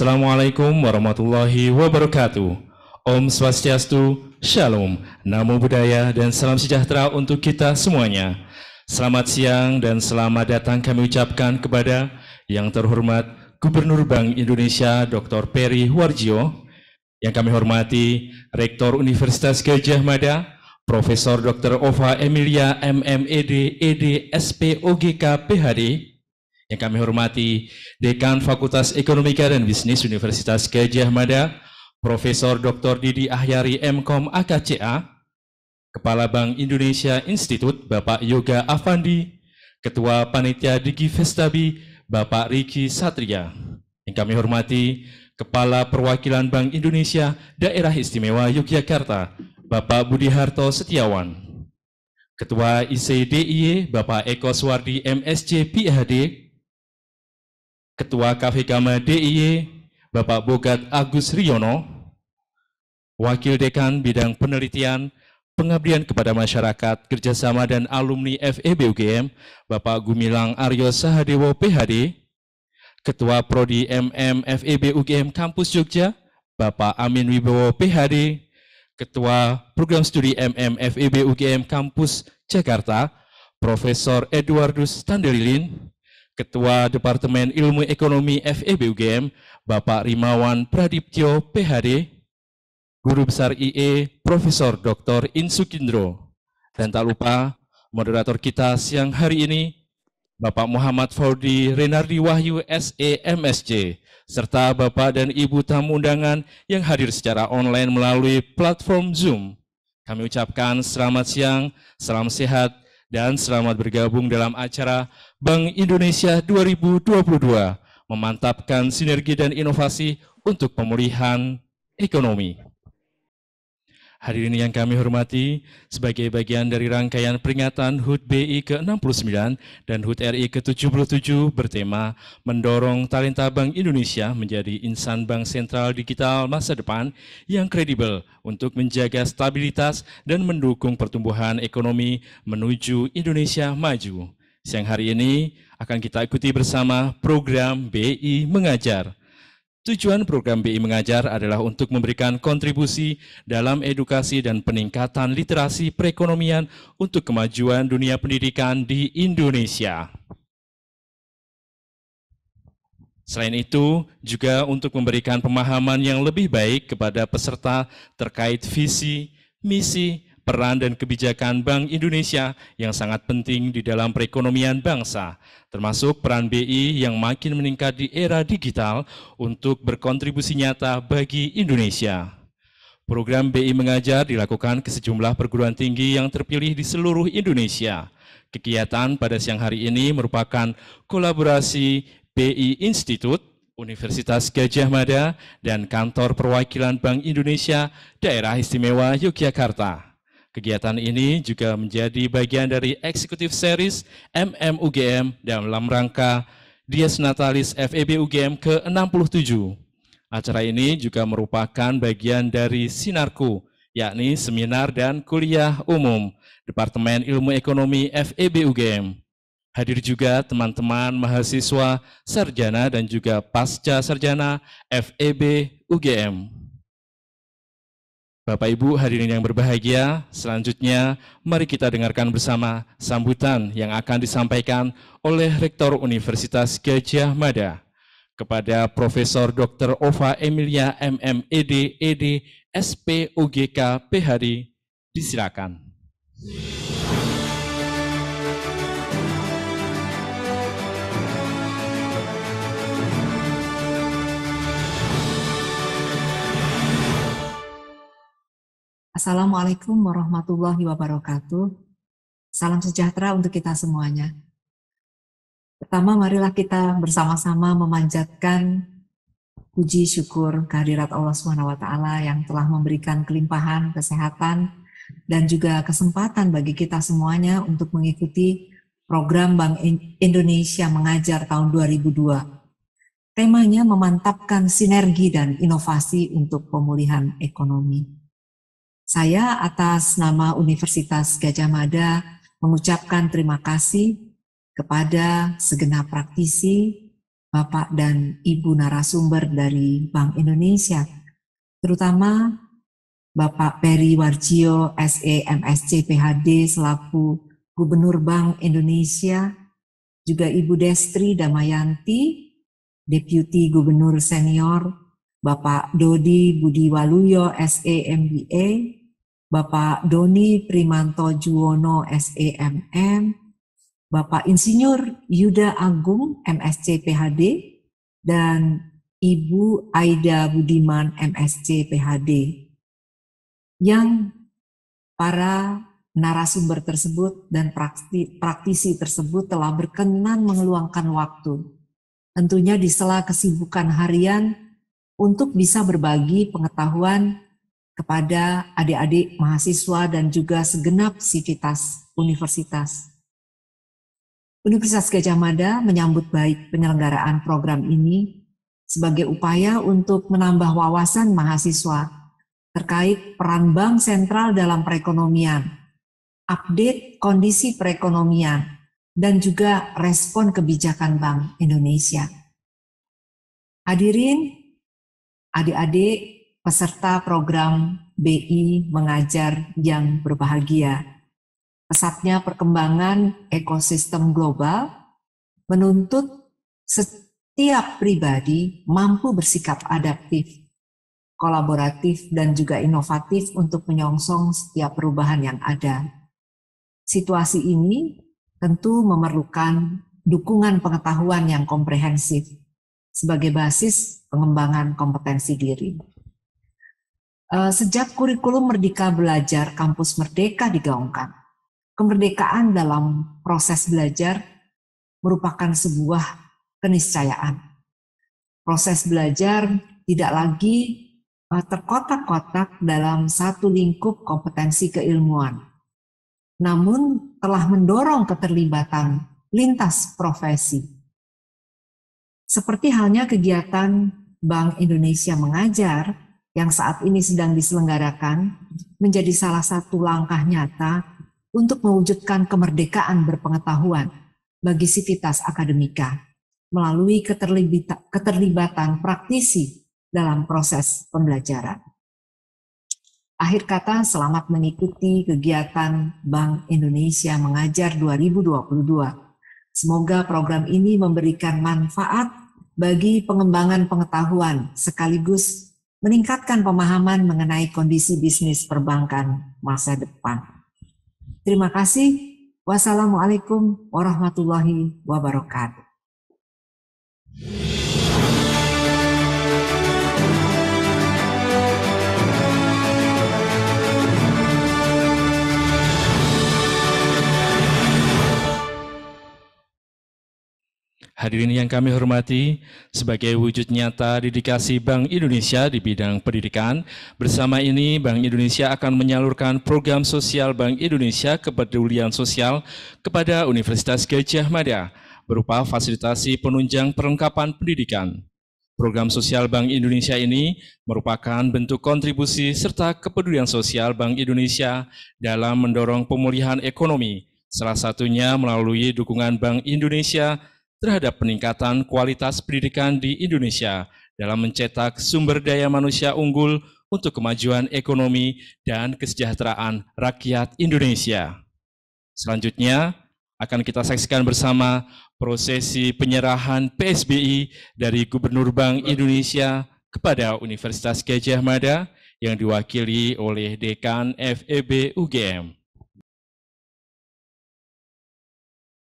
Assalamualaikum warahmatullahi wabarakatuh. Om Swastiastu, Shalom, Namo Buddhaya, dan salam sejahtera untuk kita semuanya. Selamat siang dan selamat datang kami ucapkan kepada yang terhormat Gubernur Bank Indonesia Dr. Peri Warjo, yang kami hormati Rektor Universitas Gajah Mada, Profesor Dr. Ova Emilia MMED, ED, SPOGK, PHD, yang kami hormati Dekan Fakultas Ekonomika dan Bisnis Universitas Gajah Mada, Profesor Dr. Didi Ahyari MKOM AKCA, Kepala Bank Indonesia institute Bapak Yoga Afandi, Ketua Panitia Digi Festabi Bapak Riki Satria. Yang kami hormati Kepala Perwakilan Bank Indonesia Daerah Istimewa Yogyakarta, Bapak Budi Harto Setiawan. Ketua icdie Bapak Eko Suwardi MSC PhD, Ketua KVK DIY Bapak Bogat Agus Riono, Wakil Dekan Bidang Penelitian Pengabdian kepada Masyarakat Kerjasama dan Alumni FEB UGM, Bapak Gumilang Aryo Sahadewo PHD, Ketua Prodi MM FEB UGM Kampus Jogja, Bapak Amin Wibowo PHD, Ketua Program Studi MM FEB UGM Kampus Jakarta, Profesor Eduardus Tandelilin, Ketua Departemen Ilmu Ekonomi FEB UGM, Bapak Rimawan Pradiptyo, PhD, Guru Besar IE, Profesor Dr. Insukindro, dan tak lupa moderator kita siang hari ini, Bapak Muhammad Faudi Renardi Wahyu SEMSJ, serta Bapak dan Ibu tamu undangan yang hadir secara online melalui platform Zoom. Kami ucapkan selamat siang, salam sehat, dan selamat bergabung dalam acara Bank Indonesia 2022 memantapkan sinergi dan inovasi untuk pemulihan ekonomi. Hari ini yang kami hormati, sebagai bagian dari rangkaian peringatan HUT BI ke-69 dan HUT RI ke-77 bertema Mendorong Talenta Bank Indonesia menjadi insan bank sentral digital masa depan yang kredibel untuk menjaga stabilitas dan mendukung pertumbuhan ekonomi menuju Indonesia maju. Siang hari ini akan kita ikuti bersama program BI Mengajar Tujuan program BI Mengajar adalah untuk memberikan kontribusi dalam edukasi dan peningkatan literasi perekonomian untuk kemajuan dunia pendidikan di Indonesia. Selain itu, juga untuk memberikan pemahaman yang lebih baik kepada peserta terkait visi, misi, peran dan kebijakan Bank Indonesia yang sangat penting di dalam perekonomian bangsa, termasuk peran BI yang makin meningkat di era digital untuk berkontribusi nyata bagi Indonesia. Program BI Mengajar dilakukan ke sejumlah perguruan tinggi yang terpilih di seluruh Indonesia. Kegiatan pada siang hari ini merupakan kolaborasi BI Institute, Universitas Gajah Mada, dan Kantor Perwakilan Bank Indonesia Daerah Istimewa Yogyakarta. Kegiatan ini juga menjadi bagian dari eksekutif series MMUGM dalam rangka Dies Natalis FEB UGM ke-67. Acara ini juga merupakan bagian dari Sinarku, yakni seminar dan kuliah umum Departemen Ilmu Ekonomi FEB UGM. Hadir juga teman-teman mahasiswa sarjana dan juga pasca sarjana FEB UGM. Bapak Ibu hadirin yang berbahagia, selanjutnya mari kita dengarkan bersama sambutan yang akan disampaikan oleh Rektor Universitas Gajah Mada kepada Profesor Dr. Ova Emilia MMED ED SPUGK PHD. Disilakan. Assalamualaikum warahmatullahi wabarakatuh. Salam sejahtera untuk kita semuanya. Pertama, marilah kita bersama-sama memanjatkan puji syukur kehadirat Allah Swt yang telah memberikan kelimpahan kesehatan dan juga kesempatan bagi kita semuanya untuk mengikuti program Bank Indonesia Mengajar tahun 2002. Temanya memantapkan sinergi dan inovasi untuk pemulihan ekonomi. Saya atas nama Universitas Gajah Mada mengucapkan terima kasih kepada segenap praktisi, Bapak dan Ibu narasumber dari Bank Indonesia, terutama Bapak Peri Warjio, SEMSC, PHD selaku Gubernur Bank Indonesia, juga Ibu Destri Damayanti, Deputi Gubernur Senior, Bapak Dodi Budi Waluyo, SEMBA, Bapak Doni Primanto Juwono SEMM, Bapak Insinyur Yuda Agung MSC PHD, dan Ibu Aida Budiman MSC PHD. Yang para narasumber tersebut dan praktisi tersebut telah berkenan mengeluangkan waktu. Tentunya di sela kesibukan harian untuk bisa berbagi pengetahuan kepada adik-adik mahasiswa dan juga segenap sivitas universitas. Universitas Gajah Mada menyambut baik penyelenggaraan program ini sebagai upaya untuk menambah wawasan mahasiswa terkait peran bank sentral dalam perekonomian, update kondisi perekonomian, dan juga respon kebijakan Bank Indonesia. Hadirin, adik-adik peserta program BI Mengajar yang Berbahagia. Pesatnya perkembangan ekosistem global menuntut setiap pribadi mampu bersikap adaptif, kolaboratif, dan juga inovatif untuk menyongsong setiap perubahan yang ada. Situasi ini tentu memerlukan dukungan pengetahuan yang komprehensif sebagai basis pengembangan kompetensi diri. Eh, sejak kurikulum Merdeka Belajar Kampus Merdeka digaungkan, kemerdekaan dalam proses belajar merupakan sebuah keniscayaan. Proses belajar tidak lagi eh, terkotak-kotak dalam satu lingkup kompetensi keilmuan, namun telah mendorong keterlibatan lintas profesi. Seperti halnya kegiatan Bank Indonesia mengajar, yang saat ini sedang diselenggarakan menjadi salah satu langkah nyata untuk mewujudkan kemerdekaan berpengetahuan bagi sivitas akademika melalui keterlibatan praktisi dalam proses pembelajaran. Akhir kata, selamat mengikuti kegiatan Bank Indonesia Mengajar 2022. Semoga program ini memberikan manfaat bagi pengembangan pengetahuan sekaligus meningkatkan pemahaman mengenai kondisi bisnis perbankan masa depan. Terima kasih. Wassalamualaikum warahmatullahi wabarakatuh. Hadirin yang kami hormati, sebagai wujud nyata dedikasi Bank Indonesia di bidang pendidikan, bersama ini Bank Indonesia akan menyalurkan program sosial Bank Indonesia kepedulian sosial kepada Universitas Gajah Mada berupa fasilitasi penunjang perlengkapan pendidikan. Program sosial Bank Indonesia ini merupakan bentuk kontribusi serta kepedulian sosial Bank Indonesia dalam mendorong pemulihan ekonomi, salah satunya melalui dukungan Bank Indonesia terhadap peningkatan kualitas pendidikan di Indonesia dalam mencetak sumber daya manusia unggul untuk kemajuan ekonomi dan kesejahteraan rakyat Indonesia. Selanjutnya, akan kita saksikan bersama prosesi penyerahan PSBI dari Gubernur Bank Indonesia kepada Universitas Gajah Mada yang diwakili oleh Dekan FEB UGM.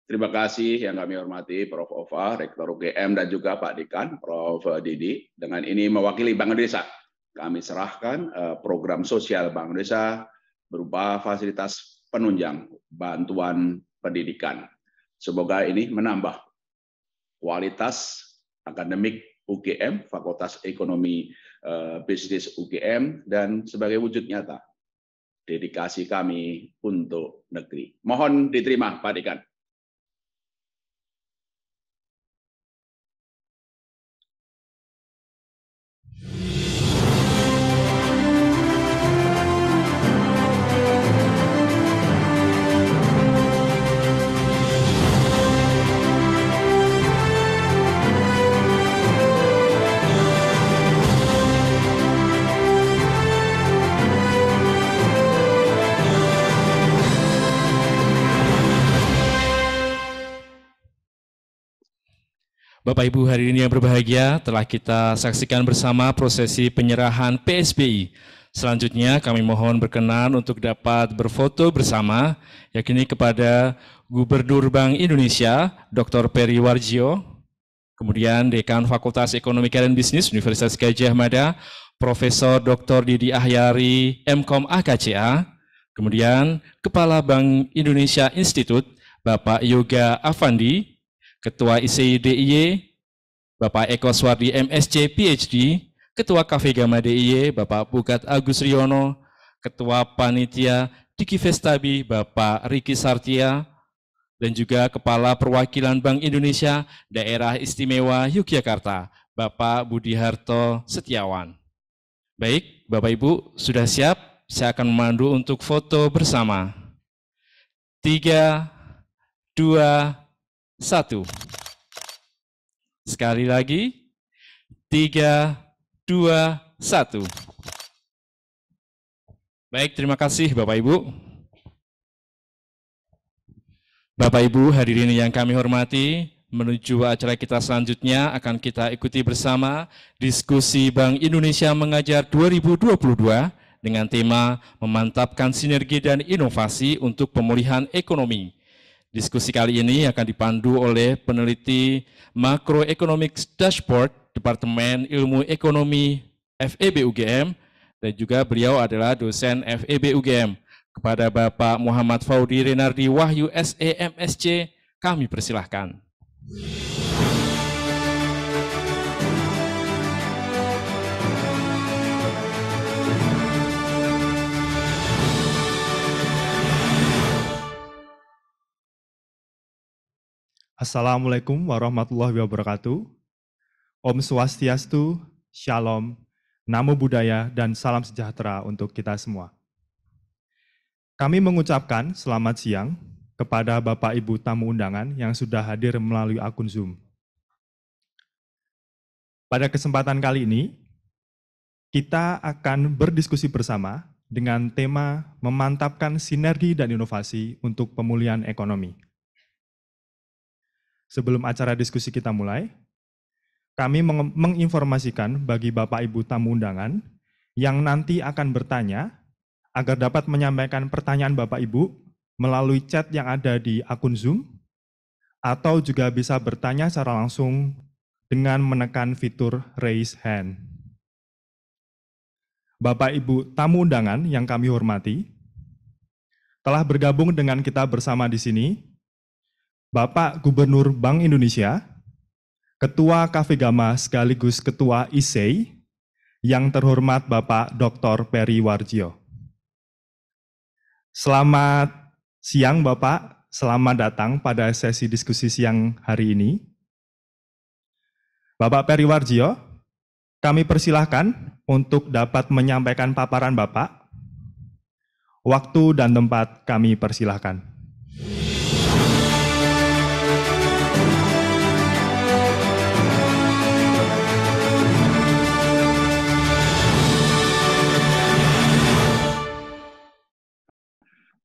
Terima kasih yang kami hormati Prof. Ova, Rektor UGM, dan juga Pak Dikan Prof. Didi. Dengan ini mewakili Bank Indonesia, kami serahkan eh, program sosial Bank Indonesia berupa fasilitas penunjang bantuan pendidikan. Semoga ini menambah kualitas akademik UGM, Fakultas Ekonomi eh, Bisnis UGM, dan sebagai wujud nyata dedikasi kami untuk negeri. Mohon diterima, Pak Dikan. Bapak Ibu hari ini yang berbahagia telah kita saksikan bersama prosesi penyerahan PSBI. Selanjutnya kami mohon berkenan untuk dapat berfoto bersama yakni kepada Gubernur Bank Indonesia Dr. Peri Warjio, kemudian Dekan Fakultas Ekonomi dan Bisnis Universitas Gajah Mada, Profesor Dr. Didi Ahyari, MKOM AKCA, kemudian Kepala Bank Indonesia Institute, Bapak Yoga Afandi, Ketua ICDIY, Bapak Eko Swardi MSc PhD, Ketua Cafe Gama DIY, Bapak Bukat Agus Riono, Ketua Panitia Diki Vestabi, Bapak Riki Sartia, dan juga Kepala Perwakilan Bank Indonesia Daerah Istimewa Yogyakarta, Bapak Budi Harto Setiawan. Baik, Bapak Ibu sudah siap? Saya akan memandu untuk foto bersama. Tiga, dua, satu. Sekali lagi, tiga, dua, satu. Baik, terima kasih Bapak Ibu. Bapak Ibu hadirin yang kami hormati, menuju acara kita selanjutnya akan kita ikuti bersama diskusi Bank Indonesia Mengajar 2022 dengan tema memantapkan sinergi dan inovasi untuk pemulihan ekonomi. Diskusi kali ini akan dipandu oleh peneliti Macroeconomics Dashboard Departemen Ilmu Ekonomi FEB UGM dan juga beliau adalah dosen FEB UGM. Kepada Bapak Muhammad Faudi Renardi Wahyu SEMSC, kami persilahkan. Yeah. Assalamualaikum warahmatullahi wabarakatuh. Om Swastiastu, Shalom, Namo Buddhaya, dan salam sejahtera untuk kita semua. Kami mengucapkan selamat siang kepada Bapak Ibu tamu undangan yang sudah hadir melalui akun Zoom. Pada kesempatan kali ini, kita akan berdiskusi bersama dengan tema memantapkan sinergi dan inovasi untuk pemulihan ekonomi. Sebelum acara diskusi kita mulai, kami meng menginformasikan bagi Bapak Ibu tamu undangan yang nanti akan bertanya agar dapat menyampaikan pertanyaan Bapak Ibu melalui chat yang ada di akun Zoom atau juga bisa bertanya secara langsung dengan menekan fitur raise hand. Bapak Ibu tamu undangan yang kami hormati, telah bergabung dengan kita bersama di sini Bapak Gubernur Bank Indonesia, Ketua Gama sekaligus Ketua ISEI, e yang terhormat Bapak Dr. Peri Warjio. Selamat siang Bapak, selamat datang pada sesi diskusi siang hari ini. Bapak Peri Warjio, kami persilahkan untuk dapat menyampaikan paparan Bapak Waktu dan tempat kami persilahkan.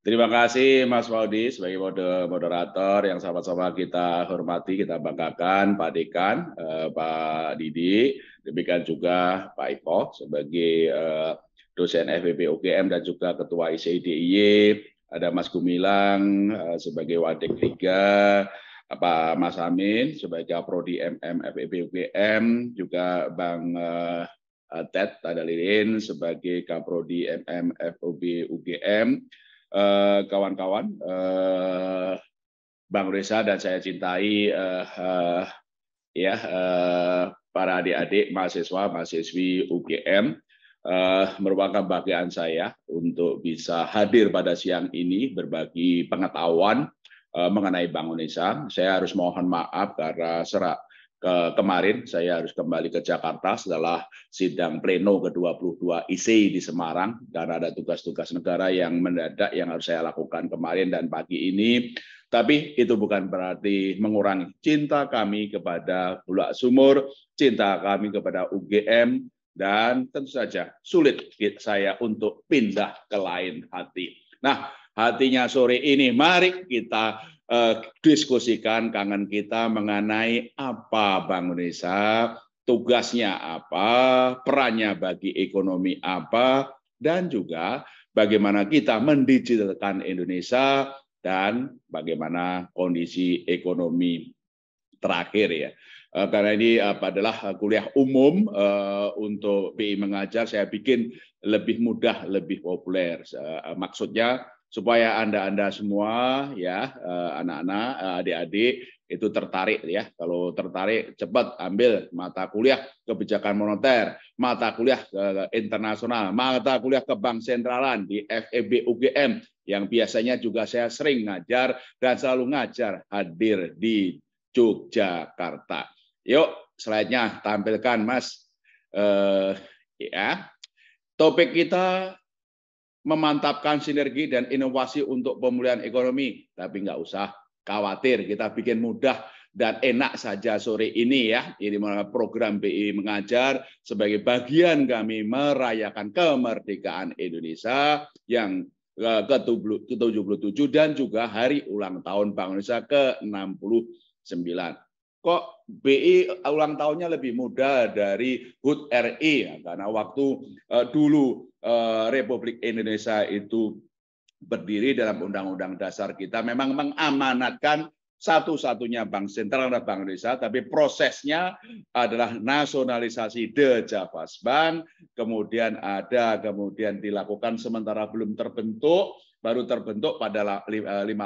Terima kasih Mas Waudi sebagai moderator yang sama-sama kita hormati, kita banggakan Pak Dekan, eh, Pak Didi, demikian juga Pak Iko sebagai eh, dosen FPP UGM dan juga Ketua ICDIY, ada Mas Gumilang eh, sebagai wadik tiga Pak Mas Amin sebagai Prodi MM FPP UGM, juga Bang eh, eh Ted Tadalilin sebagai Kaprodi MM FOB UGM, Eh, kawan-kawan eh, Bang Reza dan saya cintai eh, eh, ya eh, para adik-adik mahasiswa mahasiswi UGM eh, merupakan bagian saya untuk bisa hadir pada siang ini berbagi pengetahuan eh, mengenai Bank Indonesia. Saya harus mohon maaf karena serak ke kemarin saya harus kembali ke Jakarta setelah sidang pleno ke-22 IC di Semarang dan ada tugas-tugas negara yang mendadak yang harus saya lakukan kemarin dan pagi ini. Tapi itu bukan berarti mengurangi cinta kami kepada Bulak Sumur, cinta kami kepada UGM, dan tentu saja sulit saya untuk pindah ke lain hati. Nah, hatinya sore ini mari kita eh, diskusikan kangen kita mengenai apa Bank Indonesia, tugasnya apa, perannya bagi ekonomi apa, dan juga bagaimana kita mendigitalkan Indonesia dan bagaimana kondisi ekonomi terakhir ya. Eh, karena ini apa, adalah kuliah umum eh, untuk BI mengajar, saya bikin lebih mudah, lebih populer. Eh, maksudnya supaya anda-anda semua ya eh, anak-anak eh, adik-adik itu tertarik ya kalau tertarik cepat ambil mata kuliah kebijakan moneter mata kuliah internasional mata kuliah ke bank sentralan di FEB UGM yang biasanya juga saya sering ngajar dan selalu ngajar hadir di Yogyakarta yuk selanjutnya tampilkan mas eh, ya topik kita memantapkan sinergi dan inovasi untuk pemulihan ekonomi. Tapi nggak usah khawatir, kita bikin mudah dan enak saja sore ini ya. Ini program BI Mengajar sebagai bagian kami merayakan kemerdekaan Indonesia yang ke-77 dan juga hari ulang tahun Bank Indonesia ke-69. Kok BI ulang tahunnya lebih muda dari HUT RI ya, karena waktu uh, dulu uh, Republik Indonesia itu berdiri dalam undang-undang dasar kita memang mengamanatkan satu-satunya bank sentral adalah Bank Indonesia, tapi prosesnya adalah nasionalisasi de Javas Bank, kemudian ada, kemudian dilakukan sementara belum terbentuk, baru terbentuk pada 53, eh,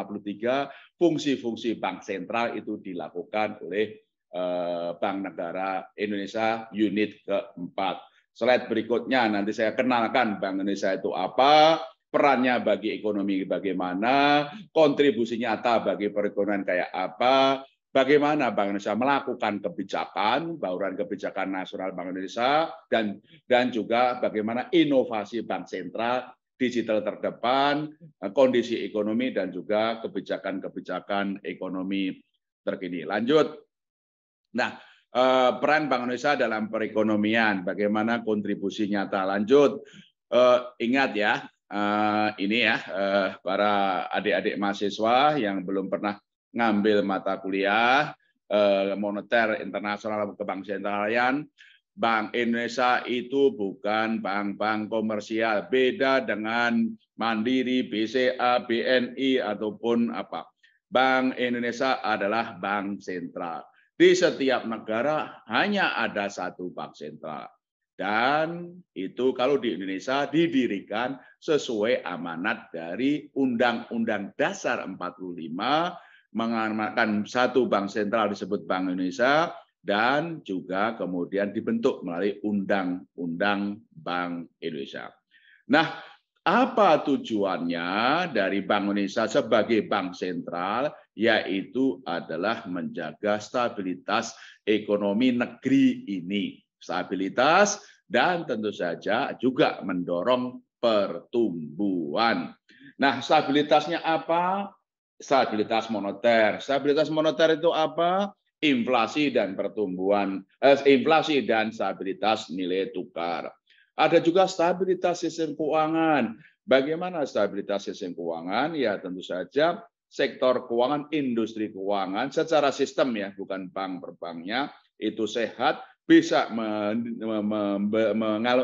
fungsi-fungsi bank sentral itu dilakukan oleh Eh, bank Negara Indonesia unit keempat. Slide berikutnya nanti saya kenalkan Bank Indonesia itu apa, perannya bagi ekonomi bagaimana, kontribusi nyata bagi perekonomian kayak apa, bagaimana Bank Indonesia melakukan kebijakan, bauran kebijakan nasional Bank Indonesia, dan dan juga bagaimana inovasi bank sentral digital terdepan, kondisi ekonomi, dan juga kebijakan-kebijakan ekonomi terkini. Lanjut, Nah, eh, peran Bank Indonesia dalam perekonomian, bagaimana kontribusi nyata. Lanjut, eh, ingat ya, eh, ini ya, para adik-adik mahasiswa yang belum pernah ngambil mata kuliah moneter internasional ke Bank Sentralian. Bank Indonesia itu bukan bank-bank komersial, beda dengan Mandiri, BCA, BNI ataupun apa. Bank Indonesia adalah bank sentral. Di setiap negara hanya ada satu bank sentral. Dan itu kalau di Indonesia didirikan sesuai amanat dari Undang-Undang Dasar 45 mengamankan satu bank sentral disebut Bank Indonesia dan juga kemudian dibentuk melalui Undang-Undang Bank Indonesia. Nah, apa tujuannya dari Bank Indonesia sebagai bank sentral? yaitu adalah menjaga stabilitas ekonomi negeri ini. Stabilitas dan tentu saja juga mendorong pertumbuhan. Nah, stabilitasnya apa? Stabilitas moneter. Stabilitas moneter itu apa? Inflasi dan pertumbuhan, eh, inflasi dan stabilitas nilai tukar. Ada juga stabilitas sistem keuangan. Bagaimana stabilitas sistem keuangan? Ya tentu saja sektor keuangan, industri keuangan secara sistem ya, bukan bank per banknya, itu sehat, bisa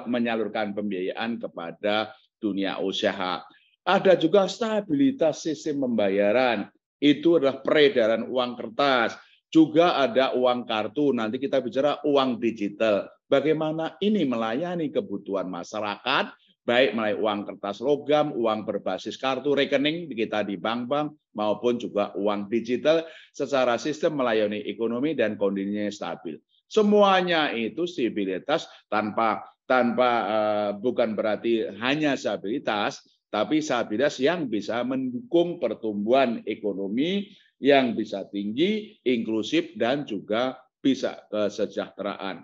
menyalurkan pembiayaan kepada dunia usaha. Ada juga stabilitas sistem pembayaran, itu adalah peredaran uang kertas, juga ada uang kartu, nanti kita bicara uang digital. Bagaimana ini melayani kebutuhan masyarakat baik melalui uang kertas logam, uang berbasis kartu rekening kita di bank-bank maupun juga uang digital secara sistem melayani ekonomi dan kondisinya stabil. Semuanya itu stabilitas tanpa tanpa uh, bukan berarti hanya stabilitas tapi stabilitas yang bisa mendukung pertumbuhan ekonomi yang bisa tinggi, inklusif dan juga bisa eh, kesejahteraan.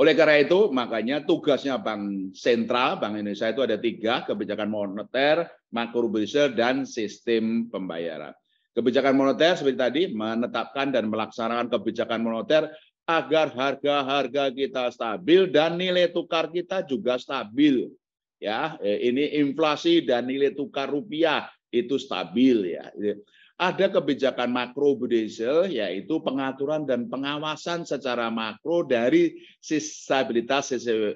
Oleh karena itu, makanya tugasnya Bank Sentral, Bank Indonesia itu ada tiga, kebijakan moneter, makro dan sistem pembayaran. Kebijakan moneter seperti tadi, menetapkan dan melaksanakan kebijakan moneter agar harga-harga kita stabil dan nilai tukar kita juga stabil. Ya, eh, ini inflasi dan nilai tukar rupiah itu stabil ya. Ada kebijakan makro budesel, yaitu pengaturan dan pengawasan secara makro dari stabilitas sistem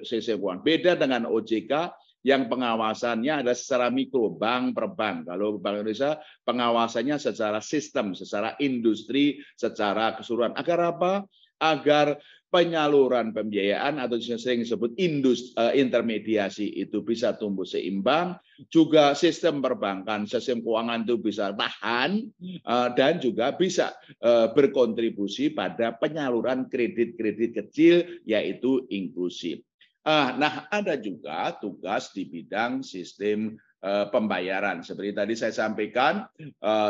keuangan. Beda dengan OJK yang pengawasannya ada secara mikro, bank per bank. Kalau Bank Indonesia pengawasannya secara sistem, secara industri, secara keseluruhan. Agar apa? Agar penyaluran pembiayaan atau yang sering disebut industri, eh, intermediasi itu bisa tumbuh seimbang, juga sistem perbankan, sistem keuangan itu bisa tahan eh, dan juga bisa eh, berkontribusi pada penyaluran kredit-kredit kecil yaitu inklusif. Ah, nah, ada juga tugas di bidang sistem pembayaran. Seperti tadi saya sampaikan,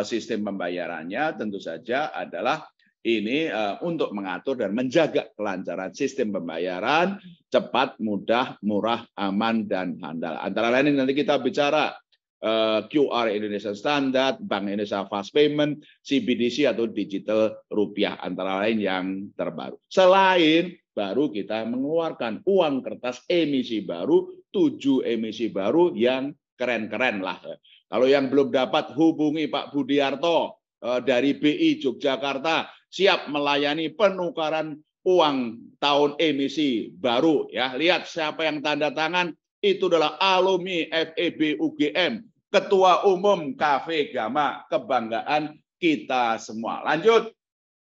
sistem pembayarannya tentu saja adalah ini eh, untuk mengatur dan menjaga kelancaran sistem pembayaran cepat, mudah, murah, aman dan handal. Antara lain nanti kita bicara eh, QR Indonesia Standard, Bank Indonesia Fast Payment, CBDC atau digital rupiah antara lain yang terbaru. Selain baru kita mengeluarkan uang kertas emisi baru, tujuh emisi baru yang keren-keren lah. Kalau yang belum dapat hubungi Pak Budiarto eh, dari BI Yogyakarta siap melayani penukaran uang tahun emisi baru ya. Lihat siapa yang tanda tangan itu adalah alumni FEB UGM, Ketua Umum Kafe Gama, kebanggaan kita semua. Lanjut.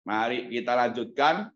Mari kita lanjutkan.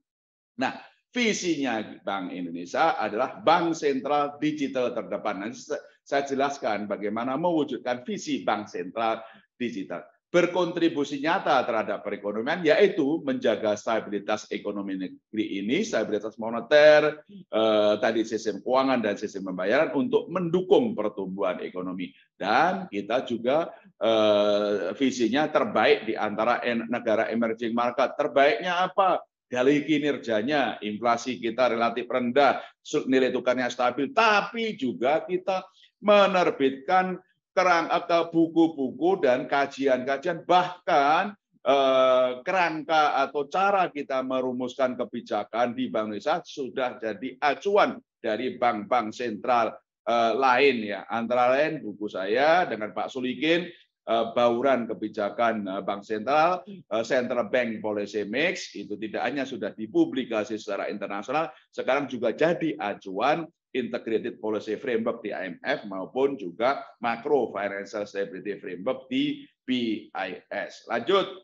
Nah, visinya Bank Indonesia adalah bank sentral digital terdepan. Nanti saya jelaskan bagaimana mewujudkan visi bank sentral digital berkontribusi nyata terhadap perekonomian yaitu menjaga stabilitas ekonomi negeri ini, stabilitas moneter, eh, tadi sistem keuangan dan sistem pembayaran untuk mendukung pertumbuhan ekonomi dan kita juga eh, visinya terbaik di antara negara emerging market. Terbaiknya apa? dari kinerjanya, inflasi kita relatif rendah, nilai tukarnya stabil, tapi juga kita menerbitkan kerangka eh, buku-buku dan kajian-kajian bahkan eh, kerangka atau cara kita merumuskan kebijakan di Bank Indonesia sudah jadi acuan dari bank-bank sentral eh, lain ya antara lain buku saya dengan Pak Sulikin bauran kebijakan bank sentral eh, Central Bank Policy Mix itu tidak hanya sudah dipublikasi secara internasional sekarang juga jadi acuan Integrated Policy Framework di IMF maupun juga Macro Financial Stability Framework di BIS. Lanjut.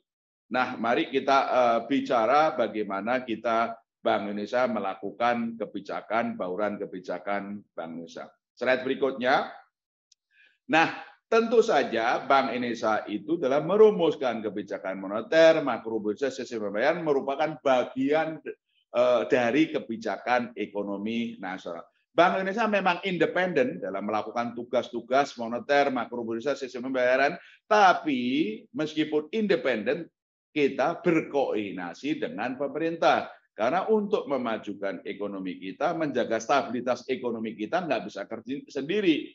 Nah, mari kita uh, bicara bagaimana kita Bank Indonesia melakukan kebijakan bauran kebijakan Bank Indonesia. Slide berikutnya. Nah, tentu saja Bank Indonesia itu dalam merumuskan kebijakan moneter, budget, sistem pembayaran merupakan bagian eh, dari kebijakan ekonomi nasional. Bank Indonesia memang independen dalam melakukan tugas-tugas moneter, makrobudisa, sistem pembayaran, tapi meskipun independen, kita berkoordinasi dengan pemerintah. Karena untuk memajukan ekonomi kita, menjaga stabilitas ekonomi kita nggak bisa kerja sendiri.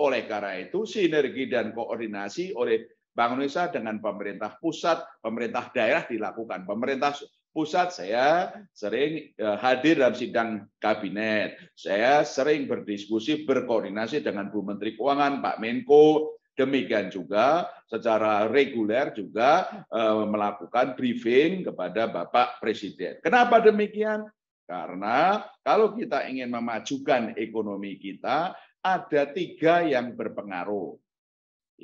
Oleh karena itu, sinergi dan koordinasi oleh Bank Indonesia dengan pemerintah pusat, pemerintah daerah dilakukan. Pemerintah pusat saya sering eh, hadir dalam sidang kabinet. Saya sering berdiskusi, berkoordinasi dengan Bu Menteri Keuangan, Pak Menko, Demikian juga secara reguler juga eh, melakukan briefing kepada Bapak Presiden. Kenapa demikian? Karena kalau kita ingin memajukan ekonomi kita, ada tiga yang berpengaruh.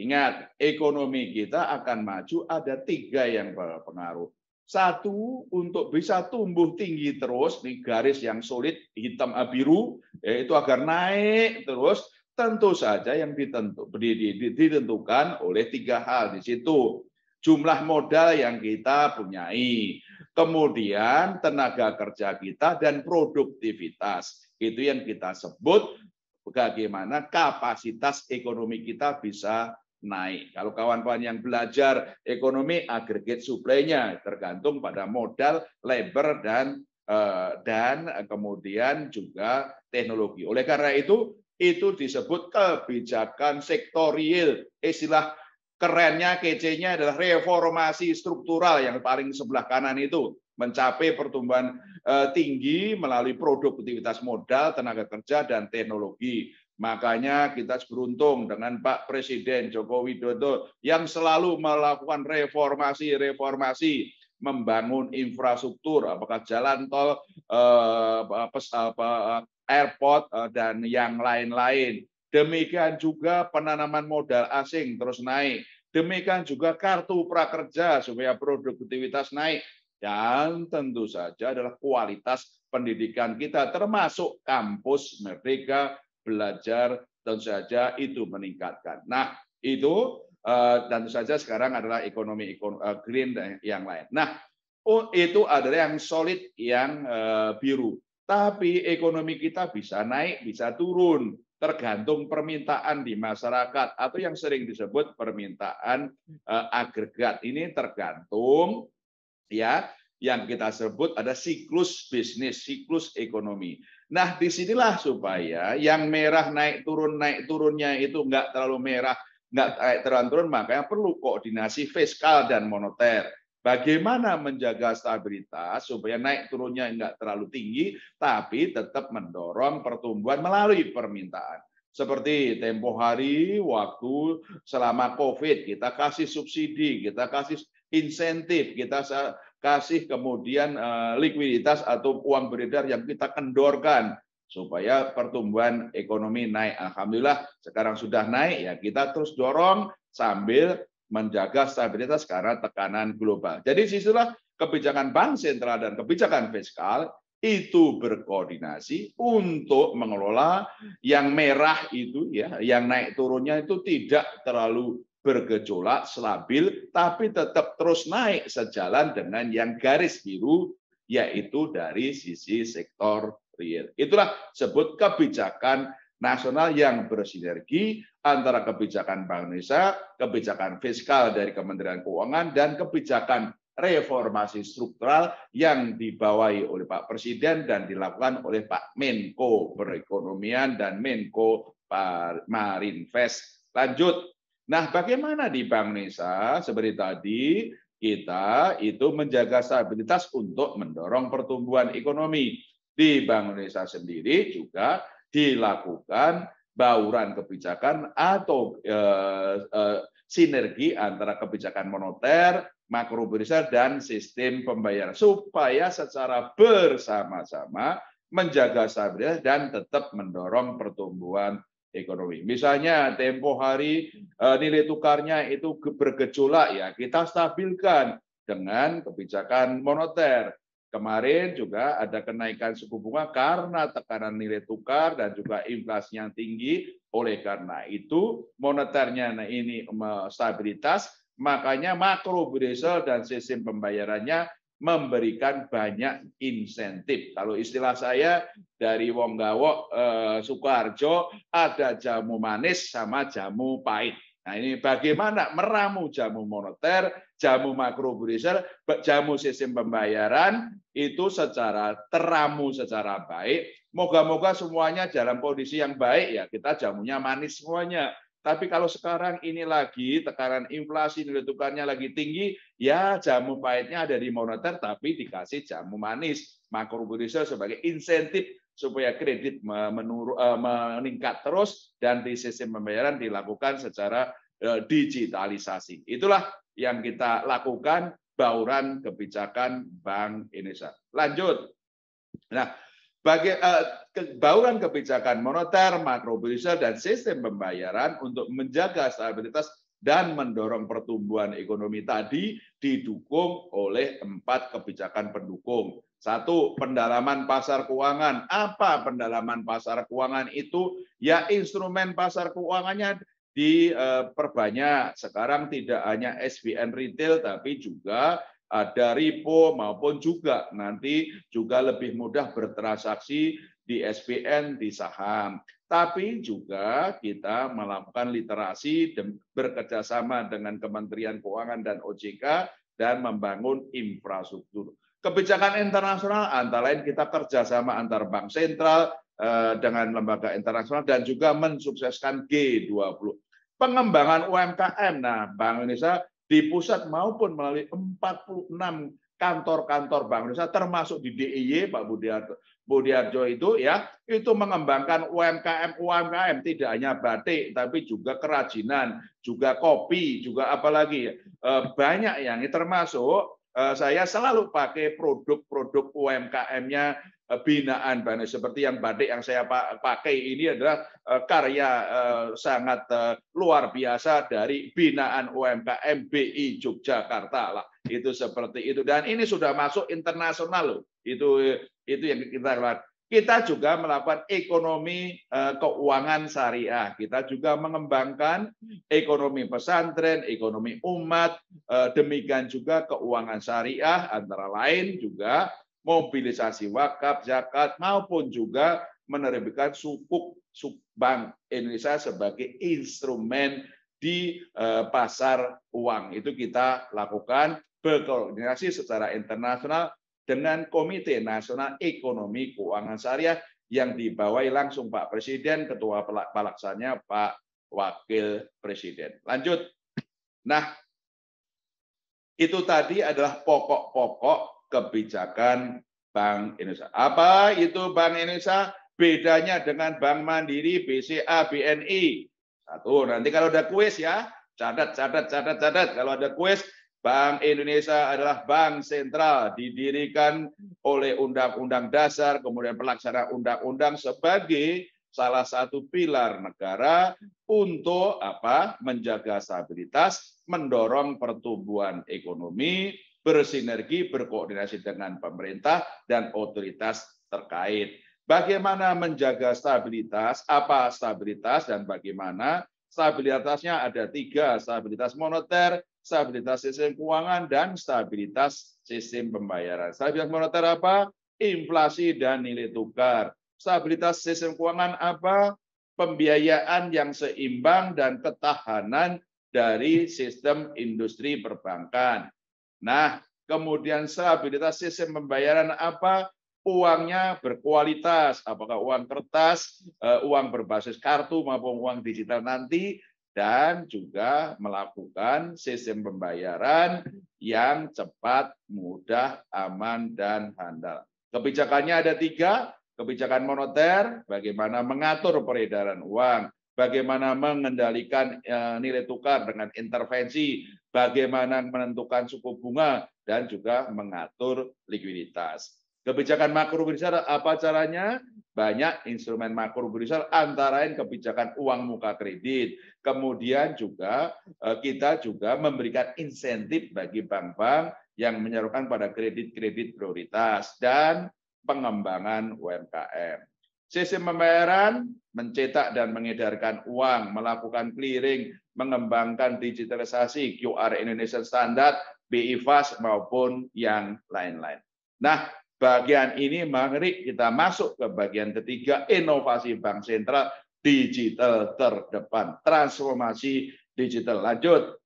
Ingat, ekonomi kita akan maju ada tiga yang berpengaruh. Satu, untuk bisa tumbuh tinggi terus, di garis yang solid, hitam eh, biru, yaitu agar naik terus, tentu saja yang ditentu, ditentukan oleh tiga hal di situ. Jumlah modal yang kita punyai, kemudian tenaga kerja kita, dan produktivitas. Itu yang kita sebut bagaimana kapasitas ekonomi kita bisa naik. Kalau kawan-kawan yang belajar ekonomi, agregat suplainya tergantung pada modal, labor, dan eh, dan kemudian juga teknologi. Oleh karena itu, itu disebut kebijakan sektorial. Istilah kerennya, kecenya adalah reformasi struktural yang paling sebelah kanan itu mencapai pertumbuhan eh, tinggi melalui produktivitas modal, tenaga kerja, dan teknologi Makanya kita beruntung dengan Pak Presiden Joko Widodo yang selalu melakukan reformasi-reformasi, membangun infrastruktur, apakah jalan tol, eh, airport, eh, dan yang lain-lain. Demikian juga penanaman modal asing terus naik. Demikian juga kartu prakerja supaya produktivitas naik. Dan tentu saja adalah kualitas pendidikan kita termasuk kampus merdeka belajar tentu saja itu meningkatkan. Nah, itu eh, tentu saja sekarang adalah ekonomi eh, green dan yang lain. Nah, oh, itu adalah yang solid, yang eh, biru. Tapi ekonomi kita bisa naik, bisa turun, tergantung permintaan di masyarakat atau yang sering disebut permintaan agregat. Ini tergantung ya yang kita sebut ada siklus bisnis, siklus ekonomi. Nah, disinilah supaya yang merah naik turun naik turunnya itu nggak terlalu merah, nggak naik terlalu turun, makanya perlu koordinasi fiskal dan moneter. Bagaimana menjaga stabilitas supaya naik turunnya enggak terlalu tinggi, tapi tetap mendorong pertumbuhan melalui permintaan. Seperti tempo hari, waktu selama COVID, kita kasih subsidi, kita kasih insentif, kita kasih kemudian eh, likuiditas atau uang beredar yang kita kendorkan supaya pertumbuhan ekonomi naik. Alhamdulillah sekarang sudah naik ya kita terus dorong sambil menjaga stabilitas karena tekanan global. Jadi sisilah kebijakan bank sentral dan kebijakan fiskal itu berkoordinasi untuk mengelola yang merah itu ya, yang naik turunnya itu tidak terlalu bergejolak stabil tapi tetap terus naik sejalan dengan yang garis biru yaitu dari sisi sektor real. Itulah sebut kebijakan nasional yang bersinergi antara kebijakan Bank Indonesia, kebijakan fiskal dari Kementerian Keuangan dan kebijakan reformasi struktural yang dibawahi oleh Pak Presiden dan dilakukan oleh Pak Menko Perekonomian dan Menko Marinvest. Lanjut, Nah, bagaimana di Bank Indonesia? Seperti tadi, kita itu menjaga stabilitas untuk mendorong pertumbuhan ekonomi. Di Bank Indonesia sendiri juga dilakukan bauran kebijakan atau e, e, sinergi antara kebijakan moneter, makro dan sistem pembayaran supaya secara bersama-sama menjaga stabilitas dan tetap mendorong pertumbuhan ekonomi. Misalnya tempo hari eh, nilai tukarnya itu bergejolak ya, kita stabilkan dengan kebijakan moneter. Kemarin juga ada kenaikan suku bunga karena tekanan nilai tukar dan juga inflasi yang tinggi. Oleh karena itu, moneternya nah ini stabilitas, makanya makro dan sistem pembayarannya memberikan banyak insentif. Kalau istilah saya dari Wong Gawok eh, Sukoharjo ada jamu manis sama jamu pahit. Nah ini bagaimana meramu jamu moneter, jamu makro jamu sistem pembayaran itu secara teramu secara baik. Moga-moga semuanya dalam kondisi yang baik ya kita jamunya manis semuanya. Tapi kalau sekarang ini lagi tekanan inflasi nilai tukarnya lagi tinggi, ya jamu pahitnya ada di moneter tapi dikasih jamu manis makroprudensial sebagai insentif supaya kredit menurun eh, meningkat terus dan di sistem pembayaran dilakukan secara eh, digitalisasi. Itulah yang kita lakukan bauran kebijakan Bank Indonesia. Lanjut. Nah, bagi uh, eh, bauran kebijakan moneter, makrobudisial, dan sistem pembayaran untuk menjaga stabilitas dan mendorong pertumbuhan ekonomi tadi didukung oleh empat kebijakan pendukung. Satu, pendalaman pasar keuangan. Apa pendalaman pasar keuangan itu? Ya instrumen pasar keuangannya diperbanyak. Eh, Sekarang tidak hanya SBN retail tapi juga ada repo maupun juga nanti juga lebih mudah bertransaksi di SPN di saham. Tapi juga kita melakukan literasi bekerjasama dengan Kementerian Keuangan dan OJK dan membangun infrastruktur. Kebijakan internasional antara lain kita kerjasama antar bank sentral eh, dengan lembaga internasional dan juga mensukseskan G20. Pengembangan UMKM, nah Bank Indonesia di pusat maupun melalui 46 kantor-kantor Bank Indonesia termasuk di DIY Pak Budiarto Budiarjo itu ya itu mengembangkan UMKM UMKM tidak hanya batik tapi juga kerajinan juga kopi juga apalagi ya. eh, banyak yang termasuk eh, saya selalu pakai produk-produk UMKM-nya binaan Bani. Seperti yang batik yang saya pakai ini adalah eh, karya eh, sangat eh, luar biasa dari binaan UMKM BI Yogyakarta lah. Itu seperti itu dan ini sudah masuk internasional loh. Itu itu yang kita lakukan. Kita juga melakukan ekonomi keuangan syariah. Kita juga mengembangkan ekonomi pesantren, ekonomi umat, demikian juga keuangan syariah antara lain juga mobilisasi wakaf, zakat, maupun juga menerbitkan sukuk Bank Indonesia sebagai instrumen di eh, pasar uang. Itu kita lakukan berkoordinasi secara internasional dengan Komite Nasional Ekonomi Keuangan Syariah yang dibawahi langsung Pak Presiden, Ketua pelaksananya Pak Wakil Presiden. Lanjut. Nah, itu tadi adalah pokok-pokok kebijakan Bank Indonesia. Apa itu Bank Indonesia? Bedanya dengan Bank Mandiri, BCA, BNI. Satu, nanti kalau ada kuis ya, catat, catat, catat, catat. Kalau ada kuis, Bank Indonesia adalah bank sentral didirikan oleh Undang-Undang Dasar, kemudian pelaksana Undang-Undang sebagai salah satu pilar negara untuk apa menjaga stabilitas, mendorong pertumbuhan ekonomi, bersinergi, berkoordinasi dengan pemerintah dan otoritas terkait. Bagaimana menjaga stabilitas, apa stabilitas dan bagaimana? Stabilitasnya ada tiga, stabilitas moneter, stabilitas sistem keuangan, dan stabilitas sistem pembayaran. Stabilitas moneter apa? Inflasi dan nilai tukar. Stabilitas sistem keuangan apa? Pembiayaan yang seimbang dan ketahanan dari sistem industri perbankan Nah, kemudian stabilitas sistem pembayaran apa? Uangnya berkualitas, apakah uang kertas, eh, uang berbasis kartu maupun uang digital nanti, dan juga melakukan sistem pembayaran yang cepat, mudah, aman, dan handal. Kebijakannya ada tiga, kebijakan moneter, bagaimana mengatur peredaran uang, bagaimana mengendalikan eh, nilai tukar dengan intervensi, bagaimana menentukan suku bunga, dan juga mengatur likuiditas. Kebijakan makro berisar apa caranya? Banyak instrumen makro berisar antara lain kebijakan uang muka kredit. Kemudian juga eh, kita juga memberikan insentif bagi bank-bank yang menyerukan pada kredit-kredit prioritas dan pengembangan UMKM. Sistem pembayaran mencetak dan mengedarkan uang, melakukan clearing, mengembangkan digitalisasi QR Indonesia Standard, BI fast maupun yang lain-lain. Nah, bagian ini mari kita masuk ke bagian ketiga inovasi bank sentral digital terdepan, transformasi digital lanjut.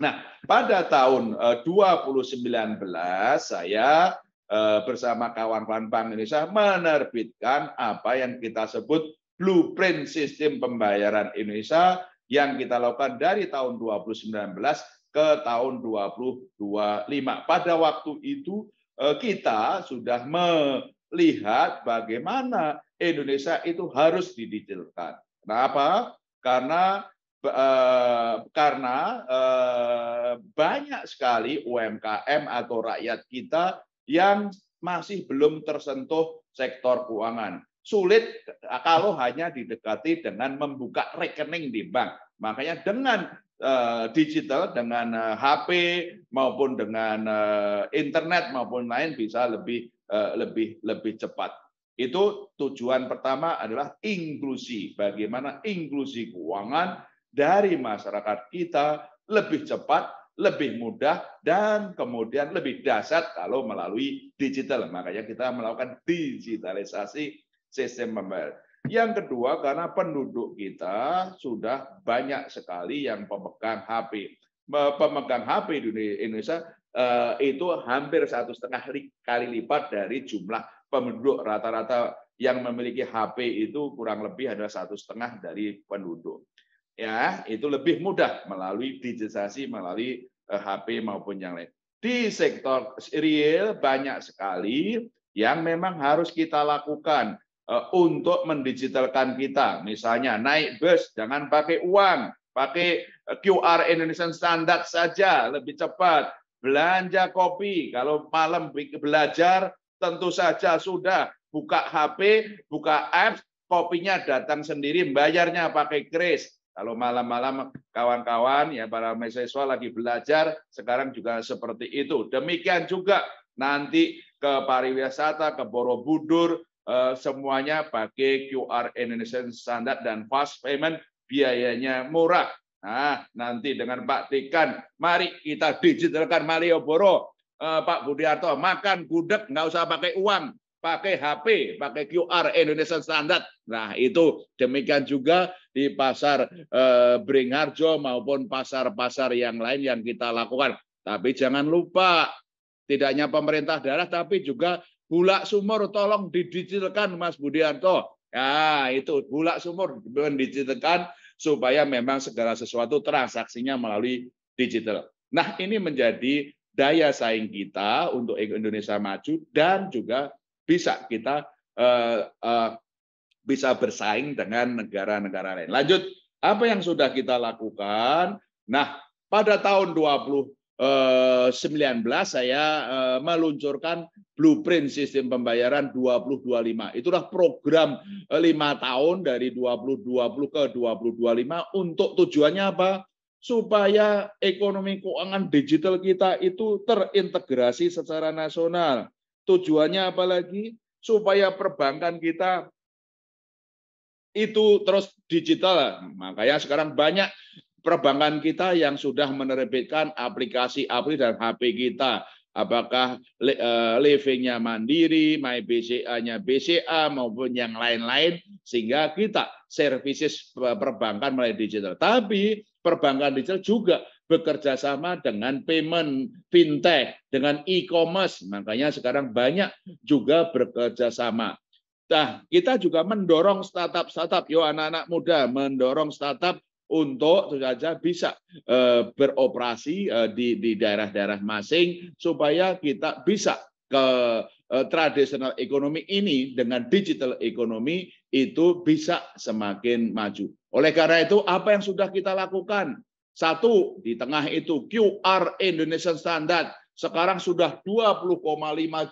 Nah, pada tahun 2019 eh, saya Eh, bersama kawan-kawan Bank Indonesia menerbitkan apa yang kita sebut blueprint sistem pembayaran Indonesia yang kita lakukan dari tahun 2019 ke tahun 2025. Pada waktu itu eh, kita sudah melihat bagaimana Indonesia itu harus didigitalkan. Kenapa? Karena eh, karena banyak sekali UMKM atau rakyat kita yang masih belum tersentuh sektor keuangan. Sulit kalau hanya didekati dengan membuka rekening di bank. Makanya dengan eh, digital dengan HP eh, maupun dengan eh, internet maupun lain bisa lebih lebih lebih cepat. Itu tujuan pertama adalah inklusi. Bagaimana inklusi keuangan dari masyarakat kita lebih cepat lebih mudah dan kemudian lebih dasar kalau melalui digital. Makanya kita melakukan digitalisasi sistem pembayaran. Yang kedua, karena penduduk kita sudah banyak sekali yang pemegang HP. Pemegang HP di Indonesia eh, itu hampir satu setengah kali lipat dari jumlah penduduk rata-rata yang memiliki HP itu kurang lebih adalah satu setengah dari penduduk. Ya, itu lebih mudah melalui digitalisasi melalui HP maupun yang lain. Di sektor real banyak sekali yang memang harus kita lakukan eh, untuk mendigitalkan kita. Misalnya naik bus jangan pakai uang, pakai eh, QR Indonesian Standard saja lebih cepat. Belanja kopi, kalau malam belajar tentu saja sudah buka HP, buka apps, kopinya datang sendiri, bayarnya pakai kris. Kalau malam-malam kawan-kawan ya para mahasiswa lagi belajar sekarang juga seperti itu. Demikian juga nanti ke pariwisata, ke Borobudur, eh, semuanya pakai QR Indonesia standar dan fast payment biayanya murah. Nah, nanti dengan Pak Tikan, mari kita digitalkan Malioboro. Eh, Pak Budiarto, makan gudeg nggak usah pakai uang pakai HP, pakai QR Indonesia Standard. Nah, itu demikian juga di pasar eh, Bringharjo maupun pasar-pasar yang lain yang kita lakukan. Tapi jangan lupa, tidak hanya pemerintah daerah, tapi juga Bulak Sumur tolong didigitalkan Mas Budianto. Ya, itu Bulak Sumur mendigitalkan supaya memang segala sesuatu transaksinya melalui digital. Nah, ini menjadi daya saing kita untuk Indonesia maju dan juga bisa kita uh, uh, bisa bersaing dengan negara-negara lain. Lanjut, apa yang sudah kita lakukan? Nah, pada tahun 2019 eh, saya meluncurkan blueprint sistem pembayaran 2025. Itulah program lima tahun dari 2020 ke 2025 untuk tujuannya apa? supaya ekonomi keuangan digital kita itu terintegrasi secara nasional Tujuannya apa lagi? Supaya perbankan kita itu terus digital. Makanya sekarang banyak perbankan kita yang sudah menerbitkan aplikasi-aplikasi dan HP kita. Apakah eh, livingnya mandiri, my BCA-nya BCA maupun yang lain-lain sehingga kita services eh, perbankan melalui digital. Tapi perbankan digital juga bekerja sama dengan payment fintech, dengan e-commerce. Makanya sekarang banyak juga bekerja sama. Nah, kita juga mendorong startup-startup, yo anak-anak muda, mendorong startup untuk saja bisa e, beroperasi e, di di daerah-daerah masing supaya kita bisa ke e, tradisional ekonomi ini dengan digital ekonomi itu bisa semakin maju. Oleh karena itu apa yang sudah kita lakukan? Satu, di tengah itu QR Indonesian Standard sekarang sudah 20,5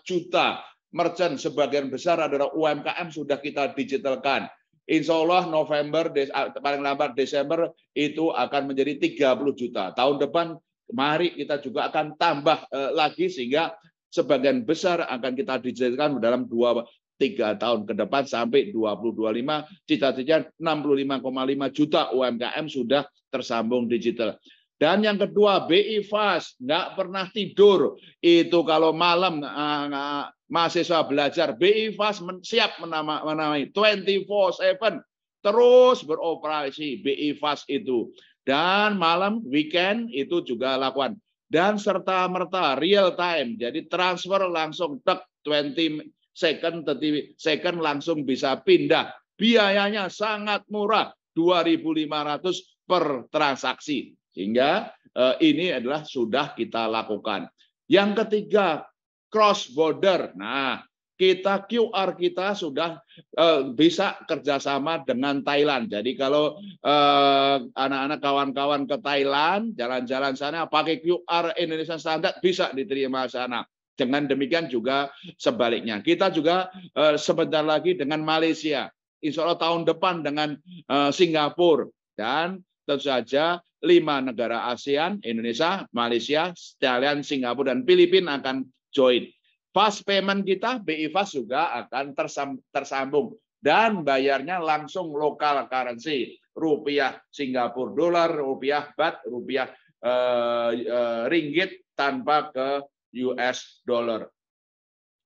juta merchant sebagian besar adalah UMKM sudah kita digitalkan. Insya Allah November, ah, paling lambat Desember itu akan menjadi 30 juta. Tahun depan mari kita juga akan tambah eh, lagi sehingga sebagian besar akan kita digitalkan dalam dua tiga tahun ke depan sampai 2025 cita-cita 65,5 juta UMKM sudah tersambung digital. Dan yang kedua BI Fast nggak pernah tidur itu kalau malam uh, mahasiswa belajar BI Fast men, siap menama, menamai 24/7 terus beroperasi BI Fast itu dan malam weekend itu juga lakukan dan serta merta real time jadi transfer langsung tek 20 second, tadi second langsung bisa pindah. Biayanya sangat murah, 2.500 per transaksi. Sehingga eh, ini adalah sudah kita lakukan. Yang ketiga, cross border. Nah, kita QR kita sudah eh, bisa kerjasama dengan Thailand. Jadi kalau eh, anak-anak kawan-kawan ke Thailand, jalan-jalan sana pakai QR Indonesia standar bisa diterima sana. Dengan demikian juga sebaliknya. Kita juga eh, sebentar lagi dengan Malaysia. Insya Allah tahun depan dengan eh, Singapura. Dan tentu saja lima negara ASEAN, Indonesia, Malaysia, Thailand, Singapura, dan Filipina akan join. pas payment kita, BI Fast juga akan tersambung. Dan bayarnya langsung lokal currency. Rupiah Singapura dolar, rupiah bat, rupiah eh, eh, ringgit tanpa ke US dollar.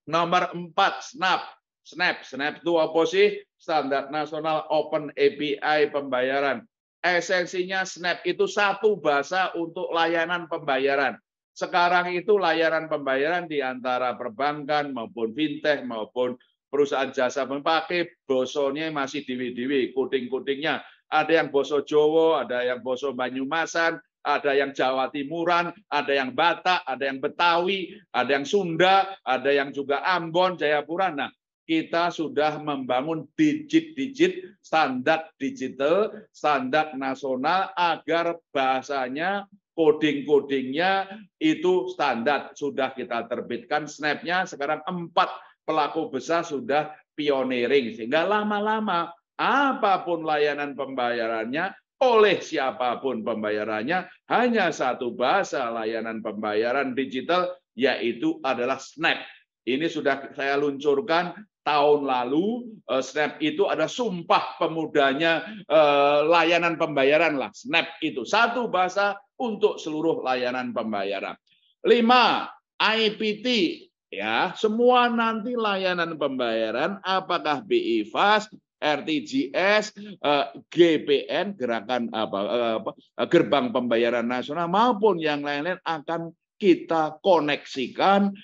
Nomor 4 Snap. Snap, Snap itu apa sih? Standar Nasional Open API pembayaran. Esensinya Snap itu satu bahasa untuk layanan pembayaran. Sekarang itu layanan pembayaran di antara perbankan maupun fintech maupun perusahaan jasa memakai bosonya masih diwi diwi. kuting-kutingnya. Ada yang boso Jowo, ada yang boso Banyumasan, ada yang Jawa Timuran, ada yang Batak, ada yang Betawi, ada yang Sunda, ada yang juga Ambon, Jayapura. Nah, kita sudah membangun digit-digit standar digital, standar nasional agar bahasanya coding-codingnya itu standar sudah kita terbitkan snapnya sekarang empat pelaku besar sudah pioneering sehingga lama-lama apapun layanan pembayarannya oleh siapapun pembayarannya hanya satu bahasa layanan pembayaran digital yaitu adalah Snap. Ini sudah saya luncurkan tahun lalu eh, Snap itu ada sumpah pemudanya eh, layanan pembayaran lah Snap itu satu bahasa untuk seluruh layanan pembayaran. Lima IPT ya semua nanti layanan pembayaran apakah BI Fast RTGS, eh, GPN, gerakan apa, eh, eh, gerbang pembayaran nasional maupun yang lain-lain akan kita koneksikan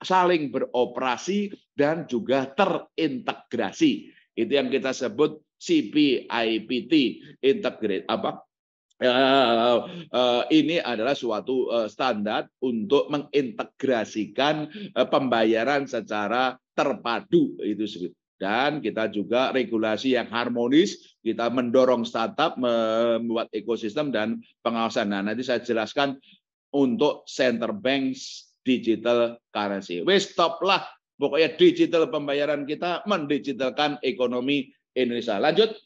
saling beroperasi dan juga terintegrasi. Itu yang kita sebut CPIPT, integrate apa Uh, uh, ini adalah suatu uh, standar untuk mengintegrasikan uh, pembayaran secara terpadu itu dan kita juga regulasi yang harmonis, kita mendorong startup membuat ekosistem dan pengawasan. Nah, nanti saya jelaskan untuk center banks digital currency. stop lah pokoknya digital pembayaran kita mendigitalkan ekonomi Indonesia. Lanjut.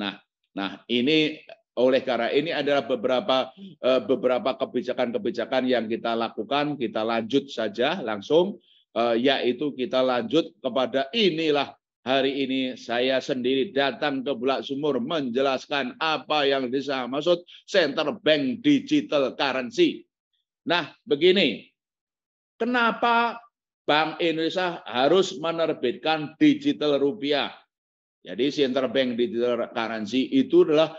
Nah, nah ini oleh karena ini adalah beberapa eh, beberapa kebijakan-kebijakan yang kita lakukan, kita lanjut saja langsung eh, yaitu kita lanjut kepada inilah hari ini saya sendiri datang ke Bulak Sumur menjelaskan apa yang bisa maksud center bank digital currency. Nah, begini. Kenapa Bank Indonesia harus menerbitkan digital rupiah? Jadi center bank digital currency itu adalah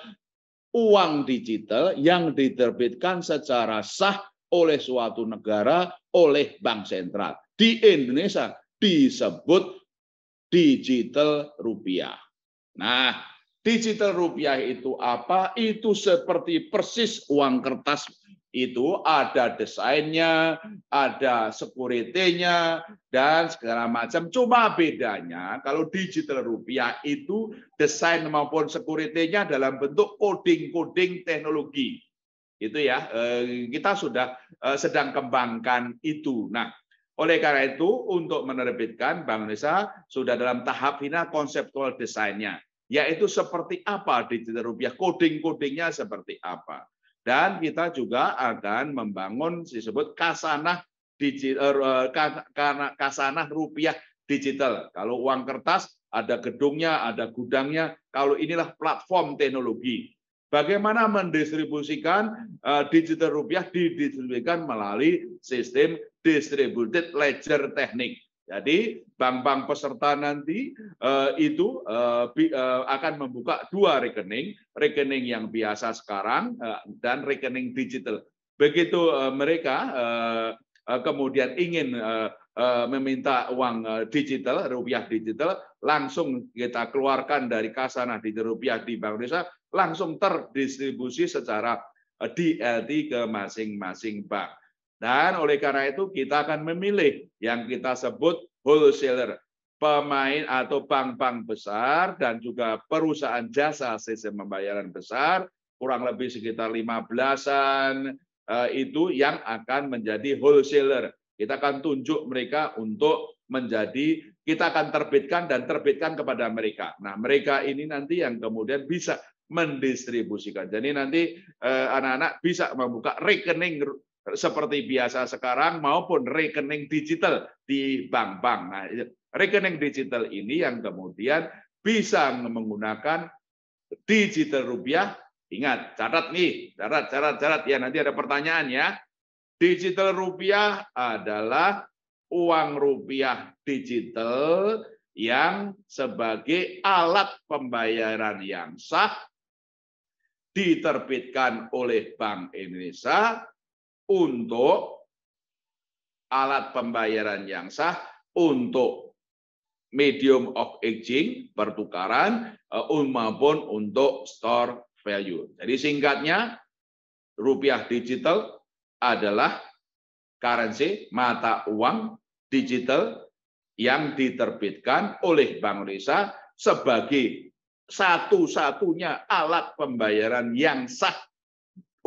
uang digital yang diterbitkan secara sah oleh suatu negara oleh bank sentral. Di Indonesia disebut digital rupiah. Nah, digital rupiah itu apa? Itu seperti persis uang kertas itu ada desainnya, ada sekuritinya, dan segala macam. Cuma bedanya kalau digital rupiah itu desain maupun sekuritinya dalam bentuk coding-coding teknologi. Itu ya, eh, kita sudah eh, sedang kembangkan itu. Nah, oleh karena itu, untuk menerbitkan Bank Indonesia sudah dalam tahap final konseptual desainnya, yaitu seperti apa digital rupiah, coding-codingnya seperti apa. Dan kita juga akan membangun disebut kasanah digital er, eh, kan-, kasanah rupiah digital. Kalau uang kertas ada gedungnya, ada gudangnya. Kalau inilah platform teknologi Bagaimana mendistribusikan eh, digital rupiah didistribusikan melalui sistem distributed ledger teknik. Jadi bank-bank peserta nanti uh, itu uh, bi, uh, akan membuka dua rekening, rekening yang biasa sekarang uh, dan rekening digital. Begitu uh, mereka uh, uh, kemudian ingin uh, uh, meminta uang uh, digital, rupiah digital, langsung kita keluarkan dari kasanah digital rupiah di Bank Indonesia langsung terdistribusi secara eh, DLT ke masing-masing bank. Dan oleh karena itu kita akan memilih yang kita sebut wholesaler, pemain atau bank-bank besar dan juga perusahaan jasa sistem pembayaran besar kurang lebih sekitar 15-an eh, itu yang akan menjadi wholesaler. Kita akan tunjuk mereka untuk menjadi kita akan terbitkan dan terbitkan kepada mereka. Nah, mereka ini nanti yang kemudian bisa mendistribusikan. Jadi nanti eh, anak-anak bisa membuka rekening seperti biasa sekarang maupun rekening digital di bank-bank. Nah, rekening digital ini yang kemudian bisa menggunakan digital rupiah. Ingat, catat nih, catat, catat, catat. Ya, nanti ada pertanyaan ya. Digital rupiah adalah uang rupiah digital yang sebagai alat pembayaran yang sah diterbitkan oleh Bank Indonesia untuk alat pembayaran yang sah untuk medium of exchange pertukaran eh, maupun untuk store value. Jadi singkatnya rupiah digital adalah currency mata uang digital yang diterbitkan oleh Bank Indonesia sebagai satu-satunya alat pembayaran yang sah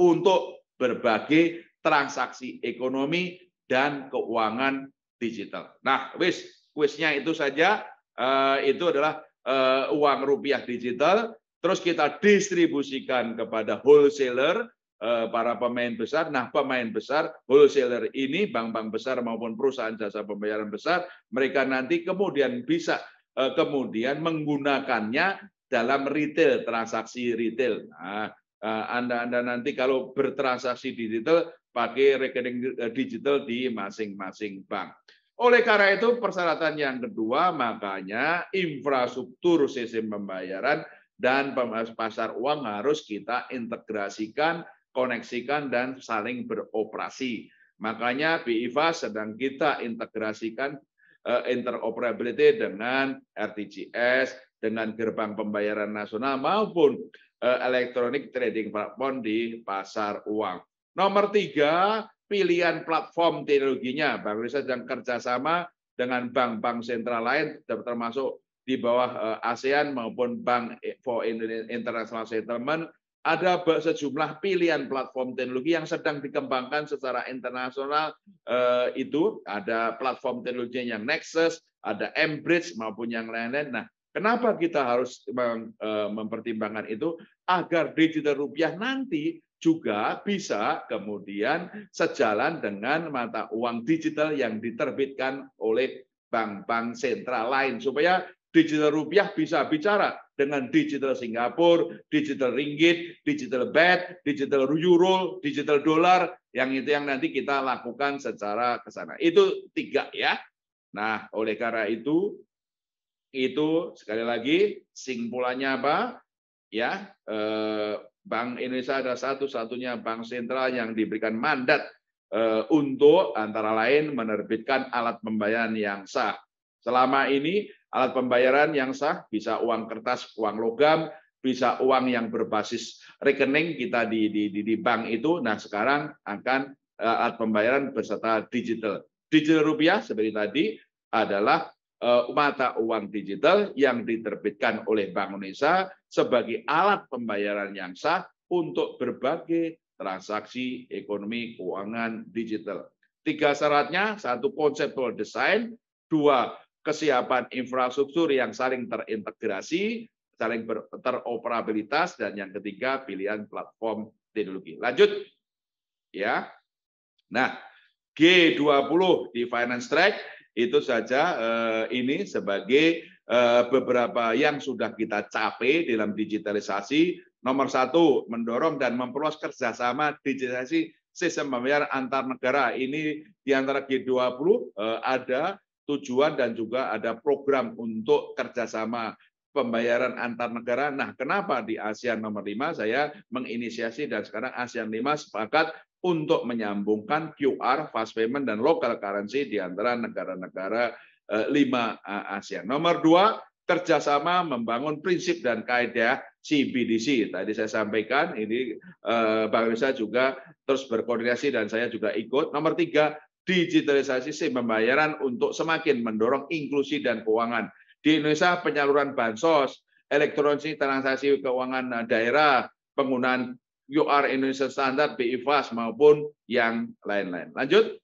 untuk berbagai transaksi ekonomi dan keuangan digital. Nah, wis kuisnya itu saja eh, itu adalah eh, uang rupiah digital terus kita distribusikan kepada wholesaler eh, para pemain besar. Nah, pemain besar wholesaler ini bank-bank besar maupun perusahaan jasa pembayaran besar, mereka nanti kemudian bisa kemudian menggunakannya dalam retail, transaksi retail. Nah, eh, anda-Anda nanti kalau bertransaksi digital, pakai rekening eh, digital di masing-masing bank. Oleh karena itu, persyaratan yang kedua, makanya infrastruktur sistem pembayaran dan pasar uang harus kita integrasikan, koneksikan, dan saling beroperasi. Makanya BIFA sedang kita integrasikan eh, interoperability dengan RTGS, dengan gerbang pembayaran nasional maupun eh, elektronik trading platform di pasar uang. Nomor tiga, pilihan platform teknologinya. Bank Indonesia sedang kerjasama dengan bank-bank sentral lain, termasuk di bawah eh, ASEAN maupun Bank for International Settlement, ada sejumlah pilihan platform teknologi yang sedang dikembangkan secara internasional eh, itu ada platform teknologi yang Nexus, ada Embridge maupun yang lain-lain. Nah, Kenapa kita harus e, mempertimbangkan itu agar digital rupiah nanti juga bisa kemudian sejalan dengan mata uang digital yang diterbitkan oleh bank-bank sentral lain supaya digital rupiah bisa bicara dengan digital Singapura, digital ringgit, digital bed, digital euro, digital dolar yang itu yang nanti kita lakukan secara ke sana. Itu tiga ya. Nah, oleh karena itu itu sekali lagi simpulannya apa? Ya, eh, Bank Indonesia adalah satu-satunya bank sentral yang diberikan mandat eh, untuk antara lain menerbitkan alat pembayaran yang sah. Selama ini alat pembayaran yang sah bisa uang kertas, uang logam, bisa uang yang berbasis rekening kita di di di, di bank itu. Nah, sekarang akan eh, alat pembayaran berserta digital. Digital rupiah seperti tadi adalah Eh, mata uang digital yang diterbitkan oleh Bank Indonesia sebagai alat pembayaran yang sah untuk berbagai transaksi ekonomi keuangan digital. Tiga syaratnya, satu conceptual design, dua kesiapan infrastruktur yang saling terintegrasi, saling ber, teroperabilitas, dan yang ketiga pilihan platform teknologi. Lanjut. Ya. Nah, G20 di Finance Track itu saja eh, ini sebagai eh, beberapa yang sudah kita capai dalam digitalisasi. Nomor satu, mendorong dan memperluas kerjasama digitalisasi sistem pembayaran antar negara. Ini di antara G20 eh, ada tujuan dan juga ada program untuk kerjasama pembayaran antar negara. Nah, kenapa di ASEAN nomor 5 saya menginisiasi dan sekarang ASEAN 5 sepakat untuk menyambungkan QR, fast payment, dan local currency di antara negara-negara eh, lima eh, ASEAN. Nomor dua, kerjasama membangun prinsip dan kaedah CBDC. Tadi saya sampaikan, ini Bank eh, Indonesia juga terus berkoordinasi dan saya juga ikut. Nomor tiga, digitalisasi sistem pembayaran untuk semakin mendorong inklusi dan keuangan. Di Indonesia, penyaluran bansos, elektronik transaksi keuangan daerah, penggunaan UR Indonesia Standar, BI maupun yang lain-lain. Lanjut.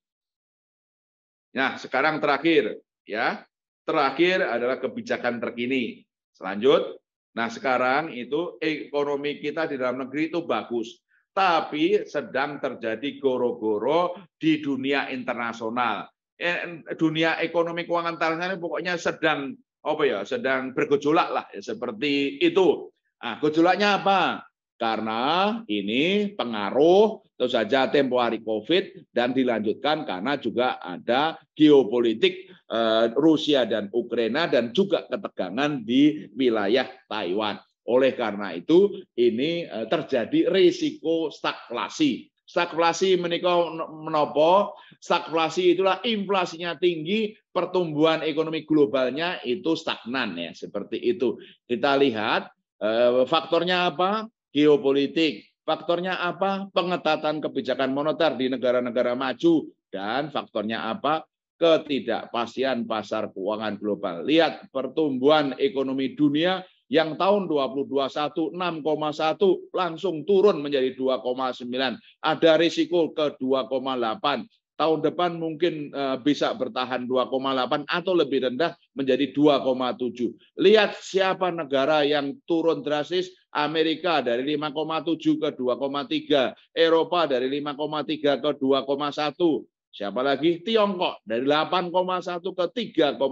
Nah, sekarang terakhir ya. Terakhir adalah kebijakan terkini. Selanjut. Nah, sekarang itu ekonomi kita di dalam negeri itu bagus, tapi sedang terjadi goro-goro di dunia internasional. Eh, dunia ekonomi keuangan internasional pokoknya sedang apa ya, sedang bergejolak lah ya, seperti itu. Nah, gejolaknya apa? karena ini pengaruh tentu saja tempo hari COVID dan dilanjutkan karena juga ada geopolitik eh, Rusia dan Ukraina dan juga ketegangan di wilayah Taiwan. Oleh karena itu ini eh, terjadi risiko stagflasi. Stagflasi menikah menopo, stagflasi itulah inflasinya tinggi, pertumbuhan ekonomi globalnya itu stagnan ya, seperti itu. Kita lihat eh, faktornya apa? geopolitik. Faktornya apa? Pengetatan kebijakan moneter di negara-negara maju dan faktornya apa? Ketidakpastian pasar keuangan global. Lihat pertumbuhan ekonomi dunia yang tahun 2021 6,1 langsung turun menjadi 2,9. Ada risiko ke 2,8 tahun depan mungkin eh, bisa bertahan 2,8 atau lebih rendah menjadi 2,7. Lihat siapa negara yang turun drastis, Amerika dari 5,7 ke 2,3, Eropa dari 5,3 ke 2,1, siapa lagi? Tiongkok dari 8,1 ke 3,4.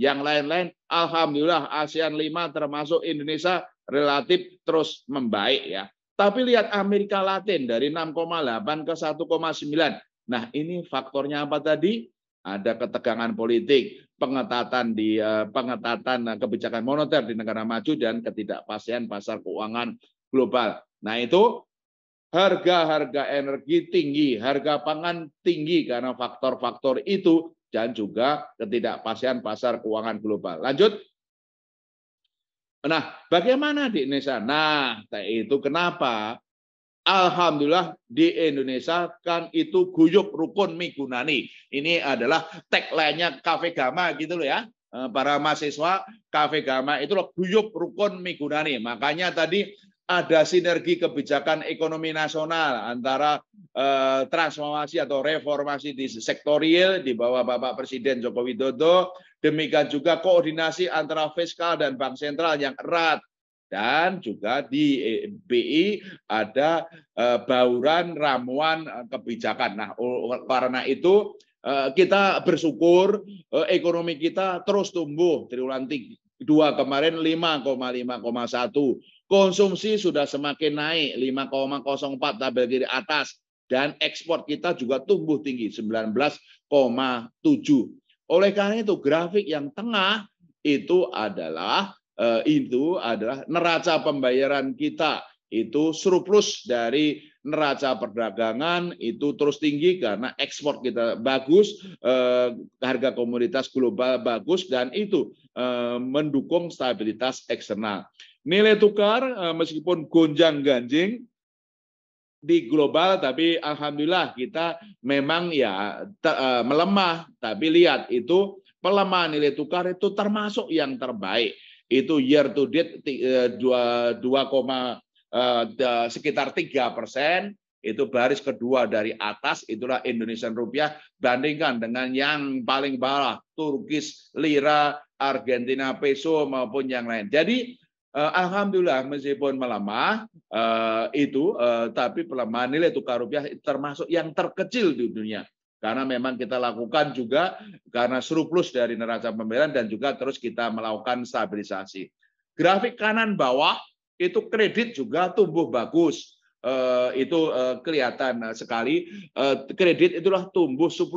Yang lain-lain, Alhamdulillah ASEAN 5 termasuk Indonesia relatif terus membaik ya. Tapi lihat Amerika Latin dari 6,8 ke 1,9. Nah, ini faktornya apa tadi? Ada ketegangan politik, pengetatan di eh, pengetatan eh, kebijakan moneter di negara maju dan ketidakpastian pasar keuangan global. Nah, itu harga-harga energi tinggi, harga pangan tinggi karena faktor-faktor itu dan juga ketidakpastian pasar keuangan global. Lanjut. Nah, bagaimana di Indonesia? Nah, itu kenapa Alhamdulillah di Indonesia kan itu guyup rukun migunani. Ini adalah tagline-nya Cafe Gama gitu loh ya. Eh, para mahasiswa Cafe Gama itu loh guyup rukun migunani. Makanya tadi ada sinergi kebijakan ekonomi nasional antara eh, transformasi atau reformasi di sektorial di bawah Bapak Presiden Joko Widodo, demikian juga koordinasi antara fiskal dan bank sentral yang erat dan juga di eh, BI ada eh, bauran ramuan eh, kebijakan. Nah, karena itu kita bersyukur ekonomi kita terus tumbuh triwulan dua kemarin 5,5,1. Konsumsi sudah semakin naik 5,04 tabel kiri atas dan ekspor kita juga tumbuh tinggi 19,7. Oleh karena itu grafik yang tengah itu adalah Eh, itu adalah neraca pembayaran kita itu surplus dari neraca perdagangan itu terus tinggi karena ekspor kita bagus, eh, harga komoditas global bagus dan itu eh, mendukung stabilitas eksternal. Nilai tukar meskipun gonjang-ganjing di global tapi alhamdulillah kita memang ya melemah tapi lihat itu pelemahan nilai tukar itu termasuk yang terbaik itu year to date eh, dua 2, eh, sekitar 3 persen, itu baris kedua dari atas, itulah Indonesian Rupiah, bandingkan dengan yang paling bawah, Turkish Lira, Argentina Peso, maupun yang lain. Jadi, eh, Alhamdulillah meskipun melemah, itu, tapi pelemahan nilai tukar rupiah termasuk yang terkecil di dunia karena memang kita lakukan juga karena surplus dari neraca pembayaran dan juga terus kita melakukan stabilisasi. Grafik kanan bawah itu kredit juga tumbuh bagus. Uh, itu uh, kelihatan sekali uh, kredit itulah tumbuh 10,7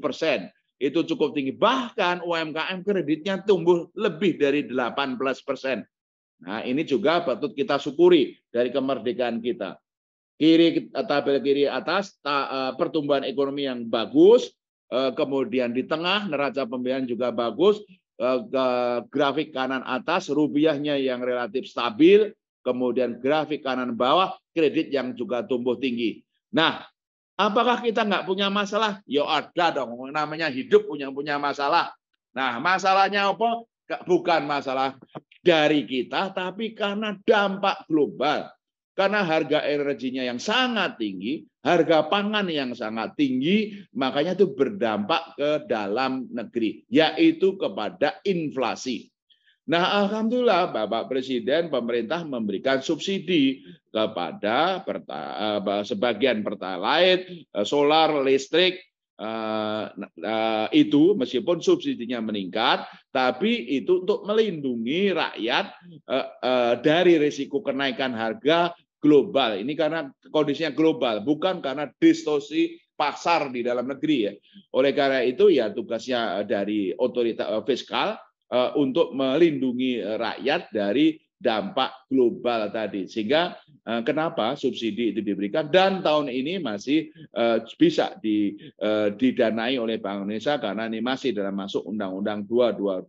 persen itu cukup tinggi bahkan UMKM kreditnya tumbuh lebih dari 18 persen nah ini juga patut kita syukuri dari kemerdekaan kita Kiri eh, tabel kiri atas ta, eh, pertumbuhan ekonomi yang bagus, eh, kemudian di tengah neraca pembiayaan juga bagus, grafik kanan atas rupiahnya yang relatif stabil, kemudian grafik kanan bawah kredit yang juga tumbuh tinggi. Nah, apakah kita nggak punya masalah? Ya ada dong, namanya hidup punya punya masalah. Nah, masalahnya apa? Bukan masalah dari kita, tapi karena dampak global. Karena harga energinya yang sangat tinggi, harga pangan yang sangat tinggi, makanya itu berdampak ke dalam negeri, yaitu kepada inflasi. Nah, alhamdulillah Bapak Presiden pemerintah memberikan subsidi kepada sebagian pertalite, eh, solar, listrik eh, eh, itu meskipun subsidinya meningkat, tapi itu untuk melindungi rakyat dari risiko kenaikan harga global. Ini karena kondisinya global, bukan karena distorsi pasar di dalam negeri ya. Oleh karena itu ya tugasnya eh, dari otoritas eh, fiskal eh, untuk melindungi rakyat dari dampak global tadi. Sehingga kenapa subsidi itu diberikan dan tahun ini masih bisa didanai oleh Bank Indonesia karena ini masih dalam masuk Undang-Undang 2020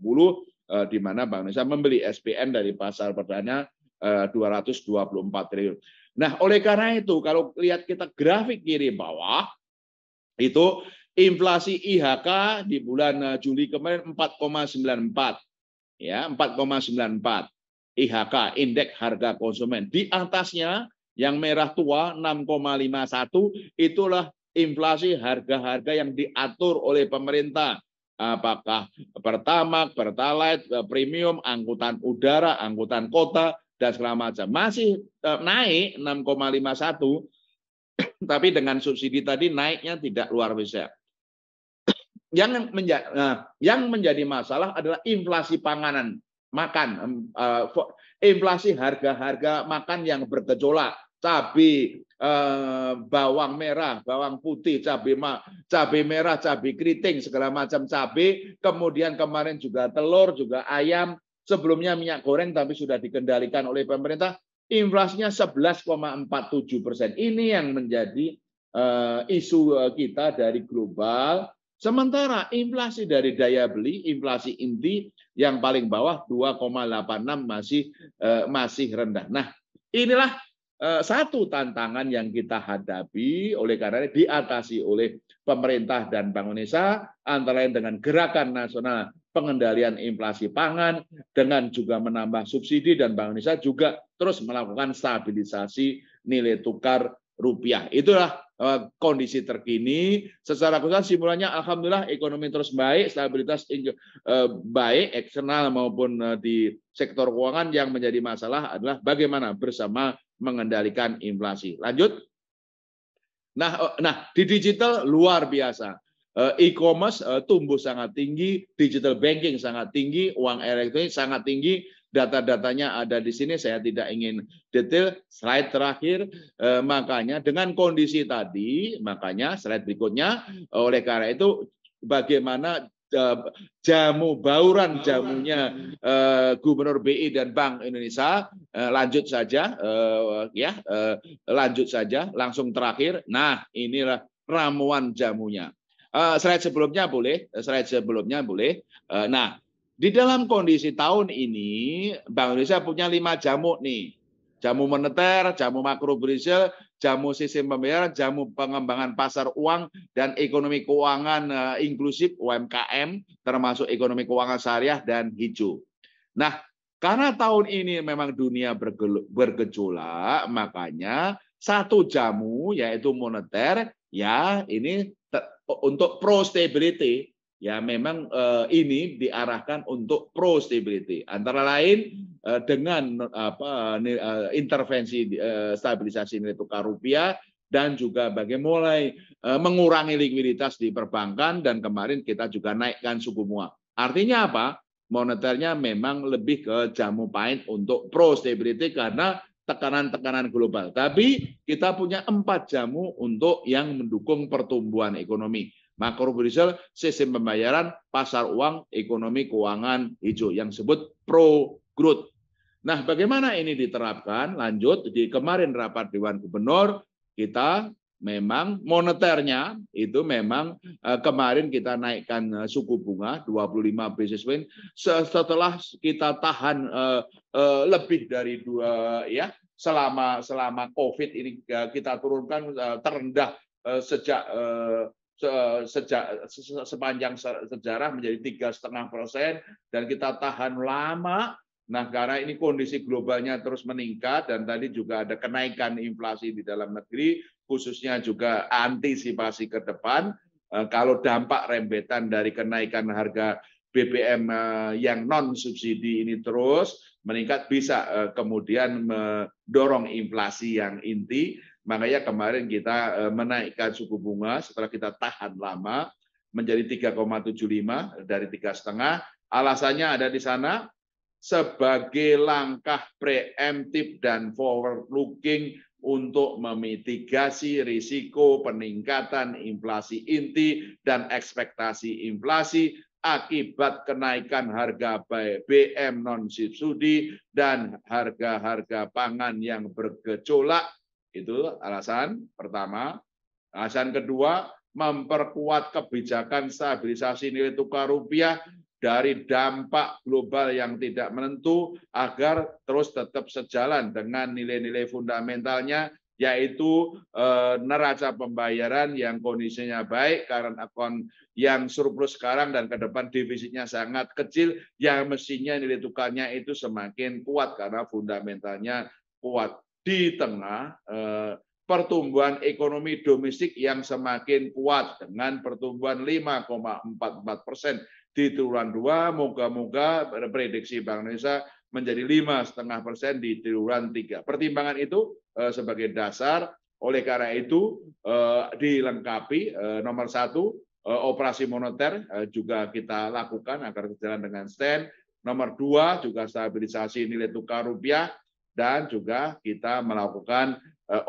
di mana Bank Indonesia membeli SPN dari pasar perdana 224 eh, triliun. Nah, oleh karena itu kalau lihat kita grafik kiri bawah itu inflasi IHK di bulan eh, Juli kemarin 4,94 ya, 4,94 IHK indeks harga konsumen. Di atasnya yang merah tua 6,51 itulah inflasi harga-harga yang diatur oleh pemerintah apakah pertama pertalite, eh, premium, angkutan udara, angkutan kota, dan segala macam. Masih eh, naik 6,51 tapi dengan subsidi tadi naiknya tidak luar biasa. Yang menjadi, nah, eh, yang menjadi masalah adalah inflasi panganan makan, uh, inflasi harga-harga makan yang bergejolak, cabai, uh, bawang merah, bawang putih, cabai ma, cabai merah, cabai keriting, segala macam cabai. Kemudian kemarin juga telur, juga ayam, Sebelumnya minyak goreng tapi sudah dikendalikan oleh pemerintah, inflasinya 11,47 persen. Ini yang menjadi uh, isu eh, kita dari global. Sementara inflasi dari daya beli, inflasi inti yang paling bawah 2,86 masih uh, masih rendah. Nah, inilah satu tantangan yang kita hadapi oleh karena diatasi oleh pemerintah dan Bank Indonesia antara lain dengan gerakan nasional pengendalian inflasi pangan dengan juga menambah subsidi dan Bank Indonesia juga terus melakukan stabilisasi nilai tukar rupiah. Itulah eh, kondisi terkini. Secara khusus simpulannya alhamdulillah ekonomi terus baik, stabilitas eh, baik eksternal maupun eh, di sektor keuangan yang menjadi masalah adalah bagaimana bersama mengendalikan inflasi. Lanjut. Nah, oh, nah di digital luar biasa Eh, e-commerce eh, tumbuh sangat tinggi, digital banking sangat tinggi, uang elektronik sangat tinggi, data-datanya ada di sini saya tidak ingin detail slide terakhir eh, makanya dengan kondisi tadi makanya slide berikutnya oleh karena itu bagaimana jamu bauran jamunya Gubernur BI dan Bank Indonesia lanjut saja ya lanjut saja langsung terakhir nah inilah ramuan jamunya Eh, slide sebelumnya boleh, eh, slide sebelumnya boleh. Eh, nah, di dalam kondisi tahun ini Bank Indonesia punya lima jamu nih. Jamu moneter, jamu makro jamu sistem pembayaran, jamu pengembangan pasar uang dan ekonomi keuangan inklusif UMKM termasuk ekonomi keuangan syariah dan hijau. Nah, karena tahun ini memang dunia bergejolak, makanya satu jamu yaitu moneter ya ini untuk pro stability ya memang uh, ini diarahkan untuk pro stability antara lain uh, dengan apa uh, intervensi uh, stabilisasi nilai tukar rupiah dan juga bagaimana mulai uh, mengurangi likuiditas di perbankan dan kemarin kita juga naikkan suku bunga. Artinya apa? Moneternya memang lebih ke jamu pahit untuk pro stability karena tekanan-tekanan global. Tapi kita punya empat jamu untuk yang mendukung pertumbuhan ekonomi. Makro budisel, sistem pembayaran, pasar uang, ekonomi keuangan hijau yang disebut pro growth. Nah, bagaimana ini diterapkan? Lanjut di kemarin rapat Dewan Gubernur kita memang moneternya itu memang eh, kemarin kita naikkan eh, suku bunga 25 basis point setelah kita tahan eh, lebih dari dua ya selama selama covid ini kita turunkan terendah sejak sejak sepanjang sejarah menjadi tiga setengah persen dan kita tahan lama Nah, karena ini kondisi globalnya terus meningkat dan tadi juga ada kenaikan inflasi di dalam negeri, khususnya juga antisipasi ke depan eh, kalau dampak rembetan dari kenaikan harga BBM eh, yang non subsidi ini terus meningkat bisa eh, kemudian mendorong inflasi yang inti Makanya kemarin kita menaikkan suku bunga setelah kita tahan lama menjadi 3,75 dari tiga setengah. Alasannya ada di sana sebagai langkah preemptif dan forward looking untuk memitigasi risiko peningkatan inflasi inti dan ekspektasi inflasi akibat kenaikan harga BBM non subsidi dan harga-harga pangan yang bergejolak itu alasan pertama alasan kedua memperkuat kebijakan stabilisasi nilai tukar rupiah dari dampak global yang tidak menentu agar terus tetap sejalan dengan nilai-nilai fundamentalnya yaitu e, neraca pembayaran yang kondisinya baik, karena akun yang surplus sekarang dan ke depan defisitnya sangat kecil, yang mestinya nilai tukarnya itu semakin kuat karena fundamentalnya kuat. Di tengah e, pertumbuhan ekonomi domestik yang semakin kuat dengan pertumbuhan 5,44 persen di triwulan 2. Moga-moga prediksi Bank Indonesia menjadi lima setengah persen di triwulan 3. Pertimbangan itu eh, sebagai dasar. Oleh karena itu eh, dilengkapi eh, nomor satu operasi moneter juga kita lakukan agar berjalan dengan stand. Nomor dua juga stabilisasi nilai tukar rupiah dan juga kita melakukan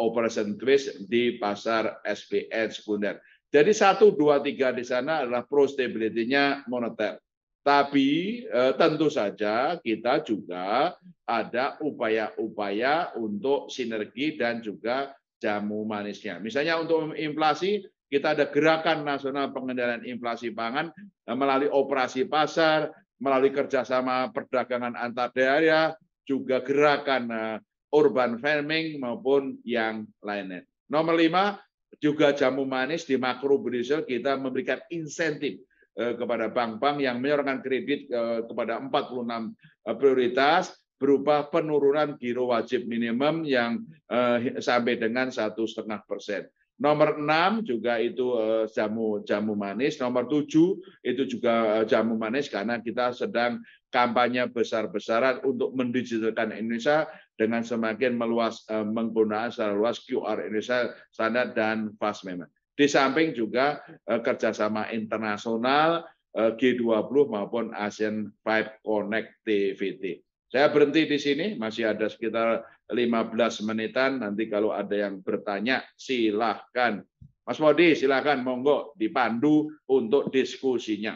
operation twist di pasar SPN sekunder. Jadi satu, dua, tiga di sana adalah pro stability-nya moneter. Tapi eh, tentu saja kita juga ada upaya-upaya untuk sinergi dan juga jamu manisnya. Misalnya untuk inflasi, kita ada gerakan nasional pengendalian inflasi pangan eh, melalui operasi pasar, melalui kerjasama perdagangan antar daerah, juga gerakan eh, urban farming maupun yang lainnya. Nomor lima, juga jamu manis di makro makrobudensial kita memberikan insentif eh, kepada bank-bank yang menyorongkan kredit eh, kepada 46 eh, prioritas berupa penurunan giro wajib minimum yang sampai dengan satu setengah persen. Nomor enam juga itu jamu jamu manis. Nomor tujuh itu juga jamu manis karena kita sedang kampanye besar-besaran untuk mendigitalkan Indonesia dengan semakin meluas eh, menggunakan secara luas QR Indonesia standar dan fast payment. Di samping juga eh, kerjasama internasional eh, G20 maupun ASEAN 5 Connectivity. Saya berhenti di sini, masih ada sekitar 15 menitan. Nanti kalau ada yang bertanya, silahkan. Mas Modi, silahkan monggo dipandu untuk diskusinya.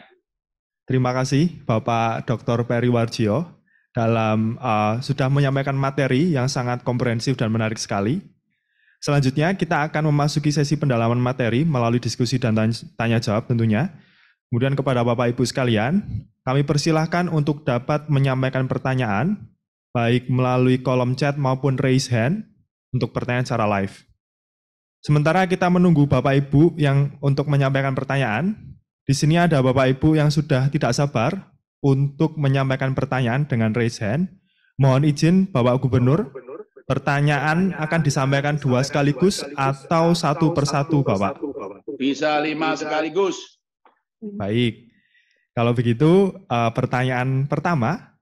Terima kasih Bapak Dr. Peri Warjio dalam uh, sudah menyampaikan materi yang sangat komprehensif dan menarik sekali. Selanjutnya kita akan memasuki sesi pendalaman materi melalui diskusi dan tanya jawab tentunya. Kemudian kepada Bapak Ibu sekalian, kami persilahkan untuk dapat menyampaikan pertanyaan baik melalui kolom chat maupun raise hand untuk pertanyaan secara live. Sementara kita menunggu Bapak Ibu yang untuk menyampaikan pertanyaan, di sini ada Bapak Ibu yang sudah tidak sabar untuk menyampaikan pertanyaan dengan raise hand. Mohon izin Bapak Gubernur, pertanyaan akan disampaikan dua sekaligus atau satu persatu Bapak? Bisa lima sekaligus. Baik. Kalau begitu, eh, pertanyaan pertama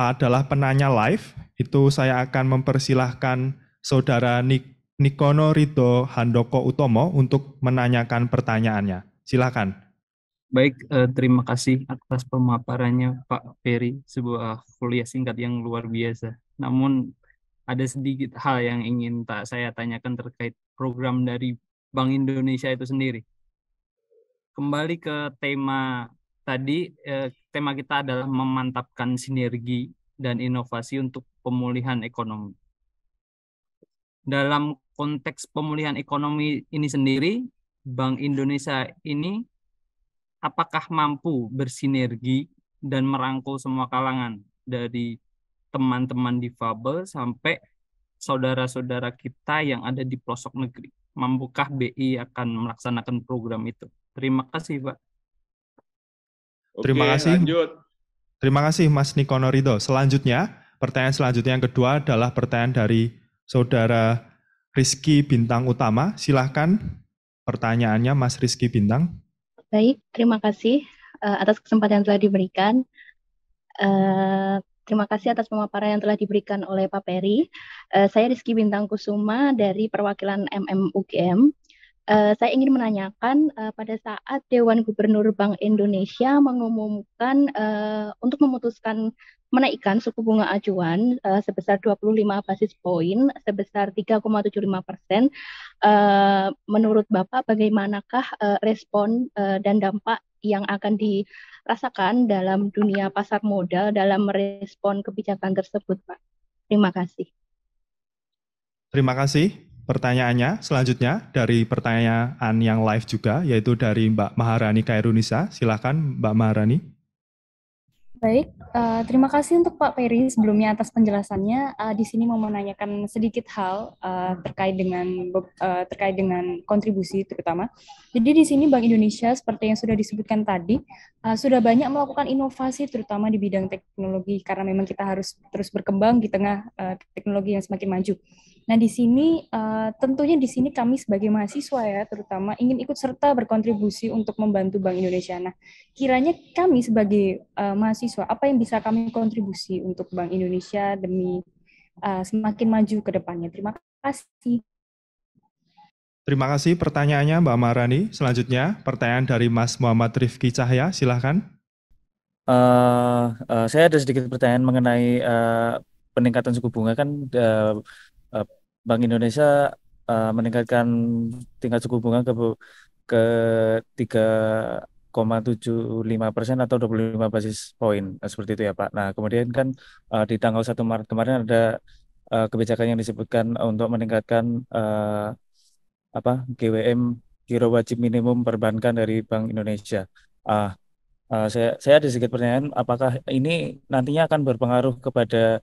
adalah penanya live. Itu saya akan mempersilahkan Saudara Nik Nikono Rito Handoko Utomo untuk menanyakan pertanyaannya. Silakan. Baik, eh, terima kasih atas pemaparannya Pak Ferry, sebuah kuliah singkat yang luar biasa. Namun ada sedikit hal yang ingin tak saya tanyakan terkait program dari Bank Indonesia itu sendiri. Kembali ke tema tadi, eh, tema kita adalah memantapkan sinergi dan inovasi untuk pemulihan ekonomi. Dalam konteks pemulihan ekonomi ini sendiri, Bank Indonesia ini apakah mampu bersinergi dan merangkul semua kalangan dari teman-teman difabel sampai saudara-saudara kita yang ada di pelosok negeri. Mampukah BI akan melaksanakan program itu? Terima kasih, Pak. Oke, Terima kasih. Lanjut. Terima kasih Mas Niko Norido. Selanjutnya, pertanyaan selanjutnya yang kedua adalah pertanyaan dari Saudara Rizky Bintang Utama. Silahkan pertanyaannya Mas Rizky Bintang. Baik, terima kasih uh, atas kesempatan yang telah diberikan. Uh, terima kasih atas pemaparan yang telah diberikan oleh Pak Peri. Uh, saya Rizky Bintang Kusuma dari perwakilan MMUGM uh, saya ingin menanyakan uh, pada saat Dewan Gubernur Bank Indonesia mengumumkan uh, untuk memutuskan menaikkan suku bunga acuan uh, sebesar 25 basis poin sebesar 3,75 persen, uh, menurut Bapak bagaimanakah uh, respon uh, dan dampak yang akan dirasakan dalam dunia pasar modal dalam merespon kebijakan tersebut, Pak? Terima kasih. Terima kasih pertanyaannya selanjutnya dari pertanyaan yang live juga, yaitu dari Mbak Maharani Kairunisa. Silakan Mbak Maharani. Baik, uh, terima kasih untuk Pak Peri sebelumnya atas penjelasannya. Uh, di sini mau menanyakan sedikit hal uh, terkait dengan uh, terkait dengan kontribusi terutama. Jadi di sini Bank Indonesia seperti yang sudah disebutkan tadi uh, sudah banyak melakukan inovasi terutama di bidang teknologi karena memang kita harus terus berkembang di tengah uh, teknologi yang semakin maju. Nah, di sini uh, tentunya di sini kami sebagai mahasiswa ya terutama ingin ikut serta berkontribusi untuk membantu Bank Indonesia. Nah, kiranya kami sebagai uh, mahasiswa apa yang bisa kami kontribusi untuk Bank Indonesia demi uh, semakin maju ke depannya. Terima kasih. Terima kasih pertanyaannya Mbak Marani. Selanjutnya pertanyaan dari Mas Muhammad Rifki Cahya, silahkan. Uh, uh, saya ada sedikit pertanyaan mengenai uh, peningkatan suku bunga kan uh, uh, Bank Indonesia uh, meningkatkan tingkat suku bunga ke ke 3,75 persen atau 25 basis poin nah, seperti itu ya Pak. Nah kemudian kan uh, di tanggal 1 Maret kemarin ada uh, kebijakan yang disebutkan untuk meningkatkan uh, apa GWM giro wajib minimum perbankan dari Bank Indonesia. Uh, uh, saya saya ada sedikit pertanyaan apakah ini nantinya akan berpengaruh kepada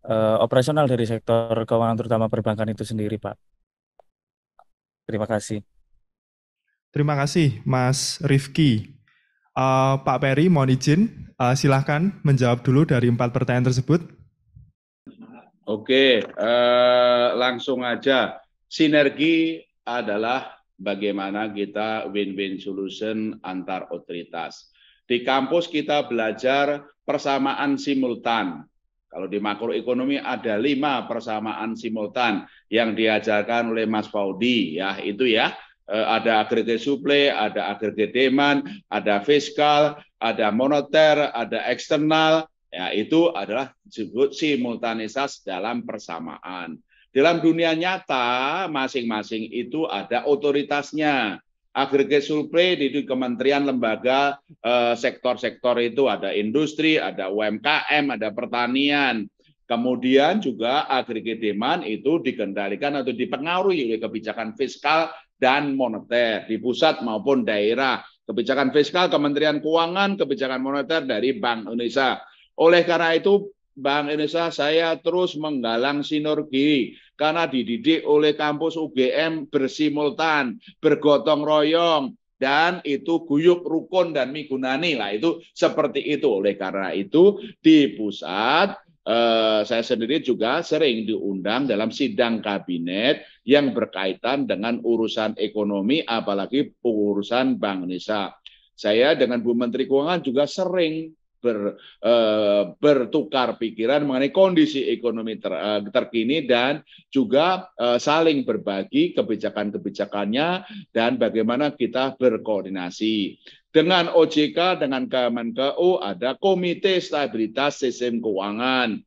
Eh, operasional dari sektor keuangan terutama perbankan itu sendiri, Pak. Terima kasih. Terima kasih, Mas Rifki. Uh, Pak Peri, mohon izin, uh, silahkan menjawab dulu dari empat pertanyaan tersebut. Oke, eh, langsung aja. Sinergi adalah bagaimana kita win-win solution antar otoritas. Di kampus kita belajar persamaan simultan kalau di makroekonomi ada lima persamaan simultan yang diajarkan oleh Mas Faudi ya itu ya eh, ada agregat suplai, ada agregat demand, ada fiskal, ada moneter, ada eksternal. Ya, itu adalah disebut simultanitas dalam persamaan. Dalam dunia nyata, masing-masing itu ada otoritasnya. Agregat survei di kementerian lembaga eh, sektor-sektor eh, itu ada industri, ada UMKM, ada pertanian, Kemudian juga agregat demand itu dikendalikan atau dipengaruhi oleh kebijakan fiskal dan moneter di pusat maupun daerah. Kebijakan fiskal Kementerian Keuangan, kebijakan moneter dari Bank Indonesia. Oleh karena itu Bank Indonesia saya terus menggalang sinergi karena dididik oleh kampus UGM bersimultan, bergotong royong, dan itu guyuk rukun dan migunani lah itu seperti itu oleh karena itu di pusat eh, saya sendiri juga sering diundang dalam sidang kabinet yang berkaitan dengan urusan ekonomi apalagi urusan Bank Indonesia saya dengan Bu Menteri Keuangan juga sering ber, uh, bertukar pikiran mengenai kondisi ekonomi ter, uh, terkini dan juga uh, saling berbagi kebijakan-kebijakannya dan bagaimana kita berkoordinasi. Dengan OJK, dengan Kemenkeu ada Komite Stabilitas Sistem Keuangan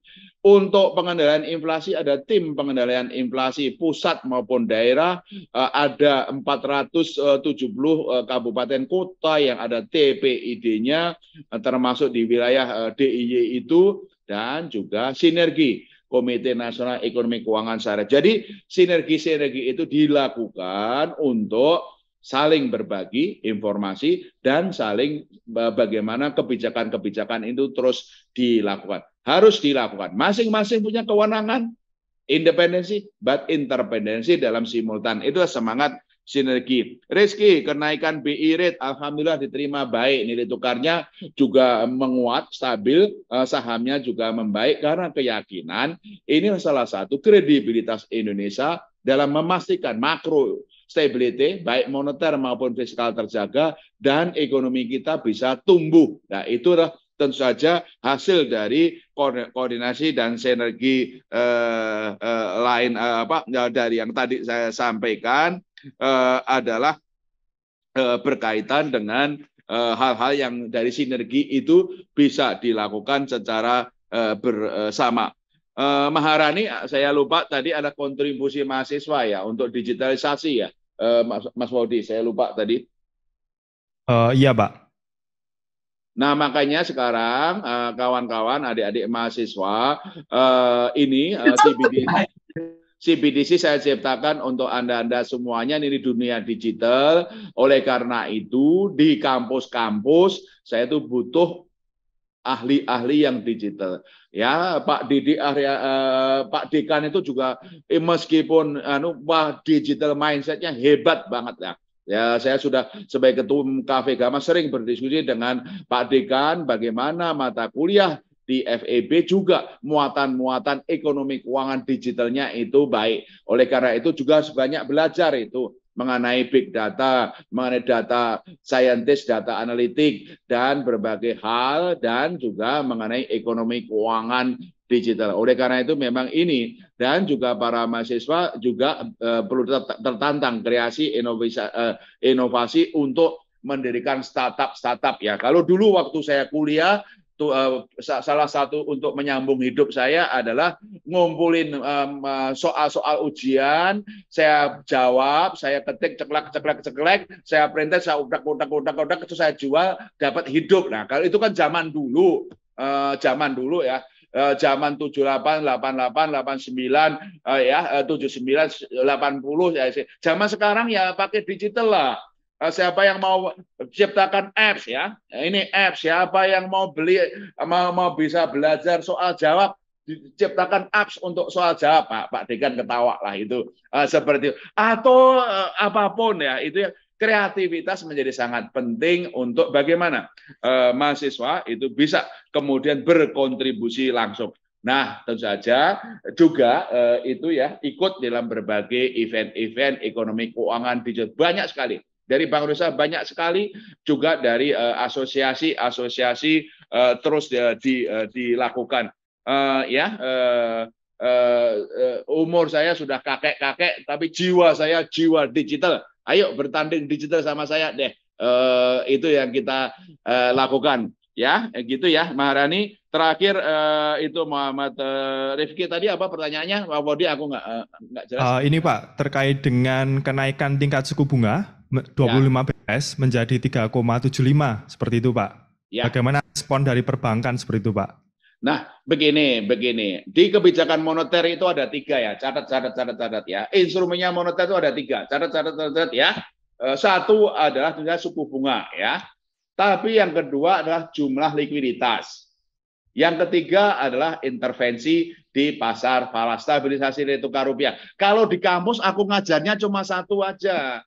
untuk pengendalian inflasi ada tim pengendalian inflasi pusat maupun daerah, hmm. eh, ada 470 eh, eh, kabupaten kota yang ada TPID-nya termasuk di wilayah DIY itu dan juga sinergi Komite Nasional Ekonomi Keuangan Syariah. Jadi sinergi-sinergi itu dilakukan untuk saling berbagi informasi dan saling e, bagaimana kebijakan-kebijakan itu terus dilakukan. Harus dilakukan. Masing-masing punya kewenangan, independensi, but interdependensi dalam simultan. Itu semangat sinergi. Rizky, kenaikan BI rate alhamdulillah diterima baik. Nilai tukarnya juga menguat, stabil, e, sahamnya juga membaik karena keyakinan ini salah satu kredibilitas Indonesia dalam memastikan makro stability baik moneter maupun fiskal terjaga dan ekonomi kita bisa tumbuh. Nah, itu tentu saja hasil dari koordinasi dan sinergi eh, eh, lain eh, apa eh, dari yang tadi saya sampaikan eh, adalah eh, berkaitan dengan eh, hal-hal eh, yang dari sinergi itu bisa dilakukan secara eh, bersama. Eh, Maharani, saya lupa tadi ada kontribusi mahasiswa ya untuk digitalisasi ya. Eh, Mas, Mas Maudi, saya lupa tadi. Uh, iya, Pak. Nah, makanya sekarang uh, kawan-kawan, adik-adik mahasiswa, uh, ini uh, CBD, CBDC saya ciptakan untuk Anda-Anda semuanya ini di dunia digital. Oleh karena itu, di kampus-kampus saya itu butuh ahli-ahli yang digital ya Pak Didi area eh, Pak Dekan itu juga eh, meskipun anu wah digital mindsetnya hebat banget ya. Ya, saya sudah sebagai ketua Kafe Gama sering berdiskusi dengan Pak Dekan bagaimana mata kuliah di FEB juga muatan-muatan ekonomi keuangan digitalnya itu baik. Oleh karena itu juga sebanyak belajar itu mengenai big data, mengenai data scientist, data analitik, dan berbagai hal, dan juga mengenai ekonomi keuangan digital. Oleh karena itu memang ini dan juga para mahasiswa juga uh, perlu tertantang kreasi inovasi, uh, eh, inovasi untuk mendirikan startup startup ya. Kalau dulu waktu saya kuliah tu, uh, salah satu untuk menyambung hidup saya adalah ngumpulin eh, soal-soal um, ujian, saya jawab, saya ketik ceklek ceklek ceklek, saya printer, saya udak udak udak udak itu saya jual dapat hidup. Nah, kalau itu kan zaman dulu, uh, zaman dulu ya. Uh, zaman 78, 88, 89, uh, ya, sembilan, 79, 80, ya. Zaman sekarang ya pakai digital lah Eh, siapa yang mau ciptakan apps ya? ya ini apps siapa yang mau beli mau mau bisa belajar soal jawab diciptakan apps untuk soal jawab Pak Pak Dekan ketawa lah itu eh, seperti itu. atau eh, apapun ya itu ya kreativitas menjadi sangat penting untuk bagaimana eh, mahasiswa itu bisa kemudian berkontribusi langsung Nah, tentu saja juga eh, itu ya ikut dalam berbagai event-event ekonomi keuangan digital banyak sekali dari Bank Indonesia banyak sekali juga dari asosiasi-asosiasi eh, eh, terus eh, dilakukan ya umur saya sudah kakek-kakek tapi jiwa saya jiwa digital ayo bertanding digital sama saya deh itu yang kita lakukan ya gitu ya Maharani terakhir itu Muhammad uh, Rifki tadi apa pertanyaannya Pak Bodi aku nggak nggak jelas uh, ini Pak terkait dengan kenaikan tingkat suku bunga 25 ya. BPS menjadi 3,75 seperti itu Pak. Ya. Bagaimana respon dari perbankan seperti itu Pak? Nah, begini, begini. Di kebijakan moneter itu ada tiga ya. Catat, catat, catat, catat ya. Instrumennya moneter itu ada tiga. Catat, catat, catat, catat ya. E, satu adalah tentunya suku bunga ya. Tapi yang kedua adalah jumlah likuiditas. Yang ketiga adalah intervensi di pasar falas stabilisasi nilai tukar rupiah. Kalau di kampus aku ngajarnya cuma satu aja.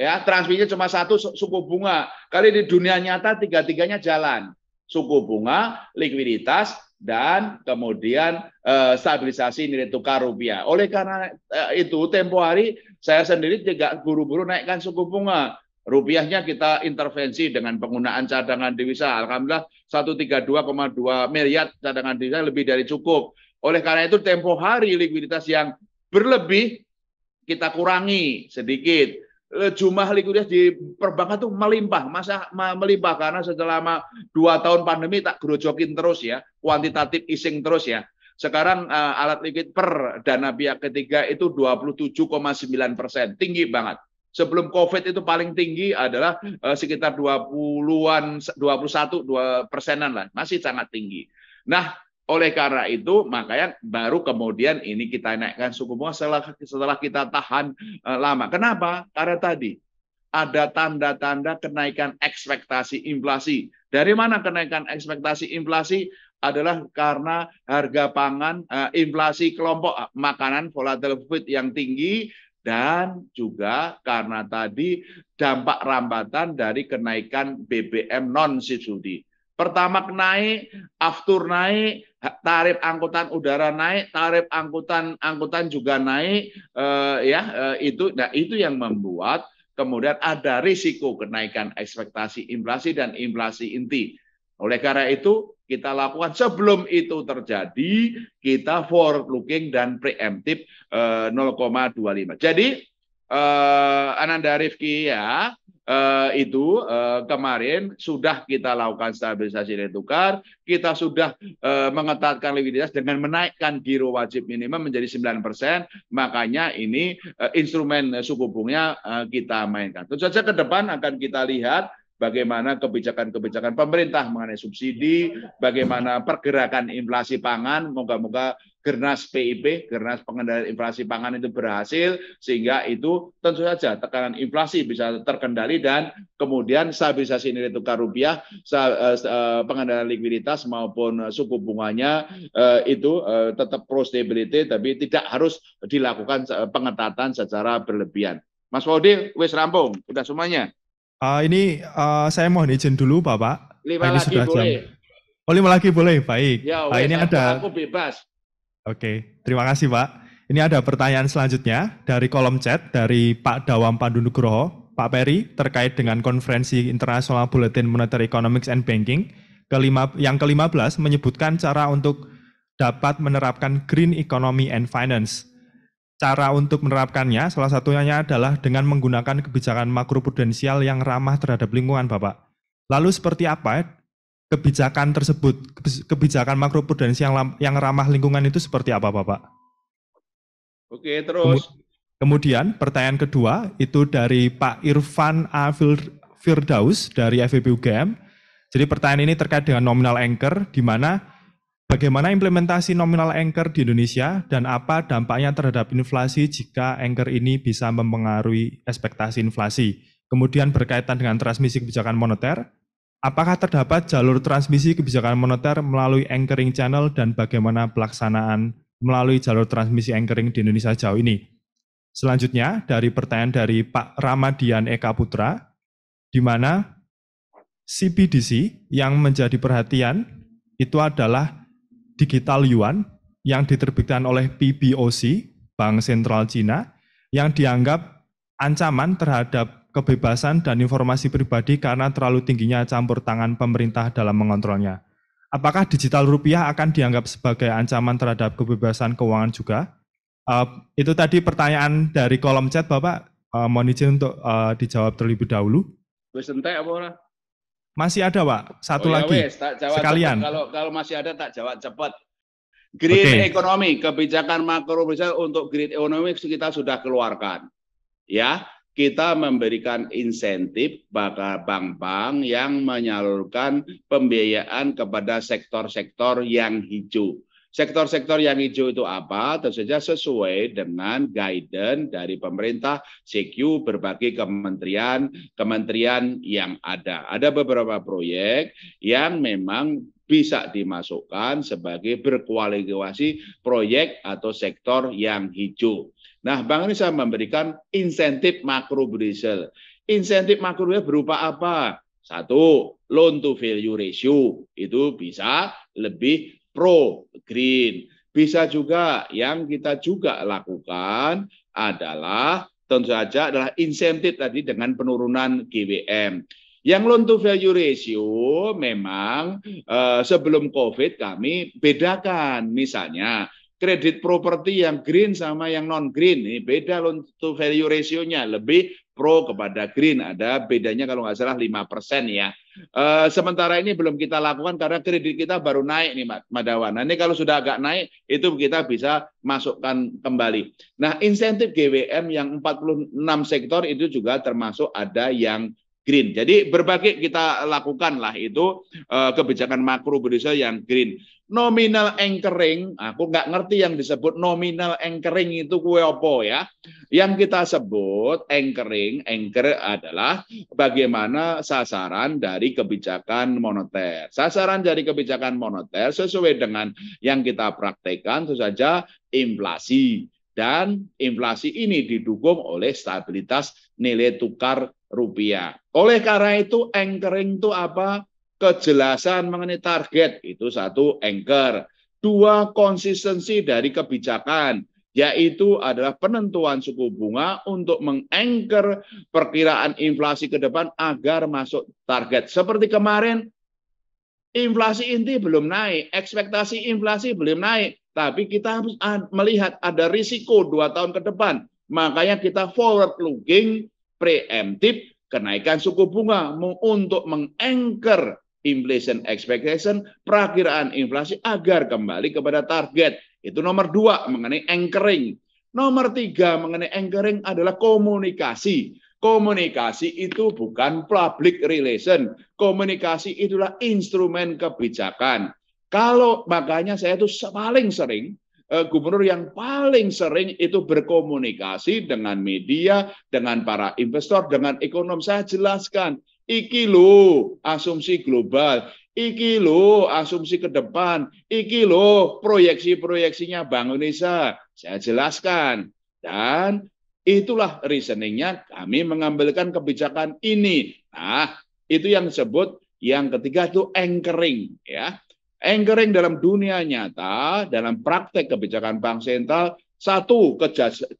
Ya, transmisinya cuma satu suku bunga. Kali di dunia nyata tiga-tiganya jalan. Suku bunga, likuiditas, dan kemudian eh, stabilisasi nilai tukar rupiah. Oleh karena eh, itu, tempo hari saya sendiri juga buru-buru naikkan suku bunga. Rupiahnya kita intervensi dengan penggunaan cadangan devisa. Alhamdulillah 132,2 miliar cadangan devisa lebih dari cukup. Oleh karena itu tempo hari likuiditas yang berlebih kita kurangi sedikit Eh, jumlah likuiditas di perbankan tuh melimpah masa melimpah karena selama dua tahun pandemi tak gerojokin terus ya kuantitatif ising terus ya sekarang uh, alat likuid per dana pihak ketiga itu 27,9 persen tinggi banget sebelum covid itu paling tinggi adalah uh, sekitar 20-an 21 2 persenan lah masih sangat tinggi nah oleh karena itu, makanya baru kemudian ini kita naikkan suku bunga setelah, setelah kita tahan uh, lama. Kenapa? Karena tadi ada tanda-tanda kenaikan ekspektasi inflasi. Dari mana kenaikan ekspektasi inflasi? adalah karena harga pangan, eh, inflasi kelompok eh, makanan volatile food yang tinggi dan juga karena tadi dampak rambatan dari kenaikan BBM non subsidi. Pertama naik, aftur naik, tarif angkutan udara naik, tarif angkutan angkutan juga naik, eh, ya eh, itu, nah itu yang membuat kemudian ada risiko kenaikan ekspektasi inflasi dan inflasi inti. Oleh karena itu kita lakukan sebelum itu terjadi kita forward looking dan preemptif eh, 0,25. Jadi eh, Ananda Rifki ya eh, itu eh, kemarin sudah kita lakukan stabilisasi nilai tukar, kita sudah eh, mengetatkan likuiditas dengan menaikkan giro wajib minimum menjadi 9%, makanya ini eh, instrumen suku bunga eh, kita mainkan. Tentu saja ke depan akan kita lihat bagaimana kebijakan-kebijakan pemerintah mengenai subsidi, bagaimana pergerakan inflasi pangan, moga-moga Gernas PIP, Gernas Pengendalian Inflasi Pangan itu berhasil sehingga itu tentu saja tekanan inflasi bisa terkendali dan kemudian stabilisasi nilai tukar rupiah, eh, eh, pengendalian likuiditas maupun suku bunganya eh, itu tetap pro stability tapi tidak harus dilakukan pengetatan secara berlebihan. Mas Wodi, wis rampung, udah semuanya. Uh, ini uh, saya mohon izin dulu, Bapak. Lima ini lagi sudah boleh. Oh, lima lagi boleh, baik. Ya, nah, ini ada. Aku bebas. Oke, terima kasih Pak. Ini ada pertanyaan selanjutnya dari kolom chat dari Pak Dawam Pandunugroho. Pak Peri, terkait dengan konferensi internasional Bulletin Monetary Economics and Banking kelima, yang ke-15 menyebutkan cara untuk dapat menerapkan green economy and finance. Cara untuk menerapkannya salah satunya adalah dengan menggunakan kebijakan makroprudensial yang ramah terhadap lingkungan, Bapak. Lalu seperti apa kebijakan tersebut, kebijakan makro yang, yang ramah lingkungan itu seperti apa, Bapak? Oke, terus. Kemudian pertanyaan kedua itu dari Pak Irfan A. Firdaus dari FEB UGM. Jadi pertanyaan ini terkait dengan nominal anchor, di mana bagaimana implementasi nominal anchor di Indonesia dan apa dampaknya terhadap inflasi jika anchor ini bisa mempengaruhi ekspektasi inflasi. Kemudian berkaitan dengan transmisi kebijakan moneter, Apakah terdapat jalur transmisi kebijakan moneter melalui anchoring channel dan bagaimana pelaksanaan melalui jalur transmisi anchoring di Indonesia jauh ini? Selanjutnya dari pertanyaan dari Pak Ramadian Eka Putra, di mana CBDC yang menjadi perhatian itu adalah digital yuan yang diterbitkan oleh PBOC, Bank Sentral Cina, yang dianggap ancaman terhadap kebebasan dan informasi pribadi karena terlalu tingginya campur tangan pemerintah dalam mengontrolnya. Apakah digital rupiah akan dianggap sebagai ancaman terhadap kebebasan keuangan juga? Uh, itu tadi pertanyaan dari kolom chat Bapak, uh, mohon izin untuk uh, dijawab terlebih dahulu. Masih ada, Pak. Satu oh, ya lagi. Wes, tak jawab Sekalian. Kalau kalau masih ada tak jawab cepat. Green okay. ekonomi, kebijakan makro untuk green ekonomi kita sudah keluarkan. Ya, kita memberikan insentif bagi bank-bank yang menyalurkan pembiayaan kepada sektor-sektor yang hijau. Sektor-sektor yang hijau itu apa? Tentu saja sesuai dengan guidance dari pemerintah, CQ, berbagai kementerian, kementerian yang ada. Ada beberapa proyek yang memang bisa dimasukkan sebagai berkualifikasi proyek atau sektor yang hijau. Nah, Bank Indonesia memberikan insentif makro makrobudensial. Insentif makro berupa apa? Satu, loan to value ratio itu bisa lebih pro green. Bisa juga yang kita juga lakukan adalah tentu saja adalah insentif tadi dengan penurunan GWM. Yang loan to value ratio memang eh, sebelum COVID kami bedakan misalnya kredit properti yang green sama yang non green ini beda loan to value ratio-nya lebih pro kepada green ada bedanya kalau nggak salah lima persen ya. E, sementara ini belum kita lakukan karena kredit kita baru naik nih Mbak Madawan. Nah, ini kalau sudah agak naik itu kita bisa masukkan kembali. Nah, insentif GWM yang 46 sektor itu juga termasuk ada yang green. Jadi berbagai kita lakukanlah itu eh, kebijakan makro berusaha yang green. Nominal anchoring, aku nggak ngerti yang disebut nominal anchoring itu kue opo ya. Yang kita sebut anchoring, anchor adalah bagaimana sasaran dari kebijakan moneter. Sasaran dari kebijakan moneter sesuai dengan yang kita praktekkan itu saja inflasi dan inflasi ini didukung oleh stabilitas nilai tukar rupiah. Oleh karena itu anchoring itu apa? Kejelasan mengenai target itu satu anchor. Dua konsistensi dari kebijakan yaitu adalah penentuan suku bunga untuk mengengker perkiraan inflasi ke depan agar masuk target. Seperti kemarin, inflasi inti belum naik, ekspektasi inflasi belum naik, tapi kita harus melihat ada risiko dua tahun ke depan. Makanya kita forward looking, preemptive, kenaikan suku bunga untuk mengengker inflation expectation, perakiraan inflasi agar kembali kepada target. Itu nomor dua mengenai anchoring. Nomor tiga mengenai anchoring adalah komunikasi. Komunikasi itu bukan public relation. Komunikasi itulah instrumen kebijakan. Kalau makanya saya itu paling sering eh, gubernur yang paling sering itu berkomunikasi dengan media, dengan para investor, dengan ekonom. Saya jelaskan, iki lo asumsi global, iki lo asumsi ke depan, iki lo proyeksi-proyeksinya Bank Indonesia. Saya jelaskan. Dan itulah reasoningnya kami mengambilkan kebijakan ini. Nah, itu yang disebut yang ketiga itu anchoring ya Anchoring dalam dunia nyata, dalam praktek kebijakan bank sentral, satu,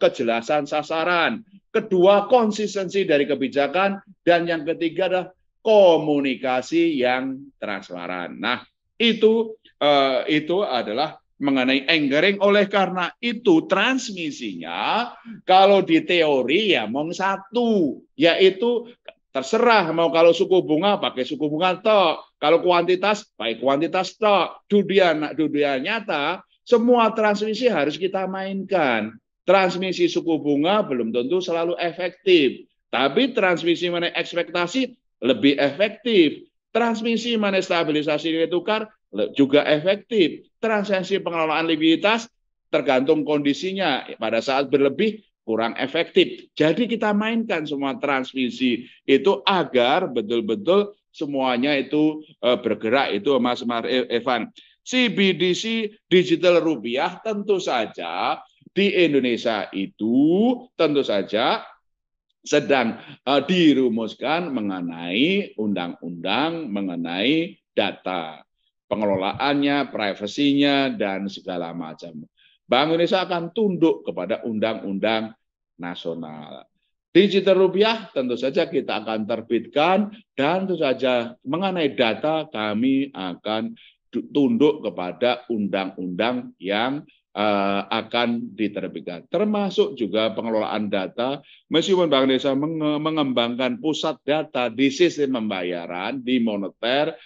kejelasan sasaran. Kedua, konsistensi dari kebijakan. Dan yang ketiga adalah komunikasi yang transparan. Nah, itu uh, itu adalah mengenai anchoring. Oleh karena itu transmisinya kalau di teori ya mong satu yaitu Terserah mau kalau suku bunga pakai suku bunga tok. Kalau kuantitas pakai kuantitas tok. Dunia dunia nyata semua transmisi harus kita mainkan. Transmisi suku bunga belum tentu selalu efektif. Tapi transmisi mana ekspektasi lebih efektif. Transmisi mana stabilisasi nilai tukar juga efektif. Transmisi pengelolaan likuiditas tergantung kondisinya. Pada saat berlebih kurang efektif. Jadi kita mainkan semua transmisi itu agar betul-betul semuanya itu eh, bergerak itu Mas Mar eh, Evan. CBDC digital rupiah tentu saja di Indonesia itu tentu saja sedang eh, dirumuskan mengenai undang-undang mengenai data pengelolaannya, privasinya dan segala macam. Bank Indonesia akan tunduk kepada undang-undang nasional. Digital rupiah tentu saja kita akan terbitkan dan tentu saja mengenai data kami akan tunduk kepada undang-undang yang uh, akan diterbitkan. Termasuk juga pengelolaan data, meskipun Bank Indonesia mengembangkan pusat data di sistem pembayaran, di moneter,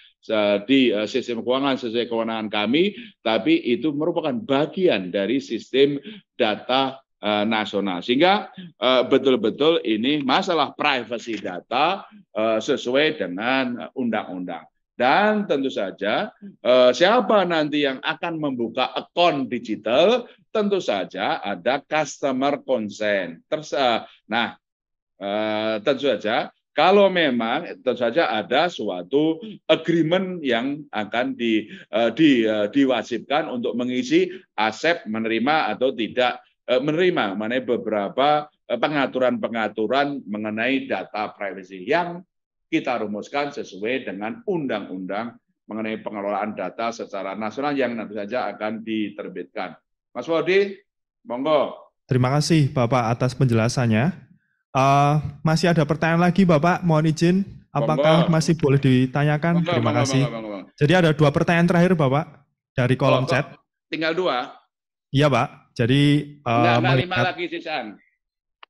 di eh, sistem keuangan sesuai kewenangan kami, tapi itu merupakan bagian dari sistem data Eh, nasional. Sehingga eh, betul-betul ini masalah privasi data eh, sesuai dengan undang-undang. Dan tentu saja siapa nanti yang akan membuka akun digital, tentu saja ada customer consent. Terus, nah tentu saja kalau memang tentu saja ada suatu agreement yang akan di, di, diwajibkan untuk mengisi aset menerima atau tidak Eh, menerima mengenai beberapa eh, pengaturan-pengaturan mengenai data privacy yang kita rumuskan sesuai dengan undang-undang mengenai pengelolaan data secara nasional yang nanti saja akan diterbitkan. Mas Wadi, monggo. Terima kasih Bapak atas penjelasannya. Uh, masih ada pertanyaan lagi Bapak, mohon izin. Apakah monggo. masih boleh ditanyakan? Monggo, Terima monggo, kasih. Monggo, monggo. Jadi ada dua pertanyaan terakhir Bapak dari kolom monggo. chat. Tinggal dua. Iya Pak. Jadi eh, enggak, uh, enggak melihat... lima lagi sisaan.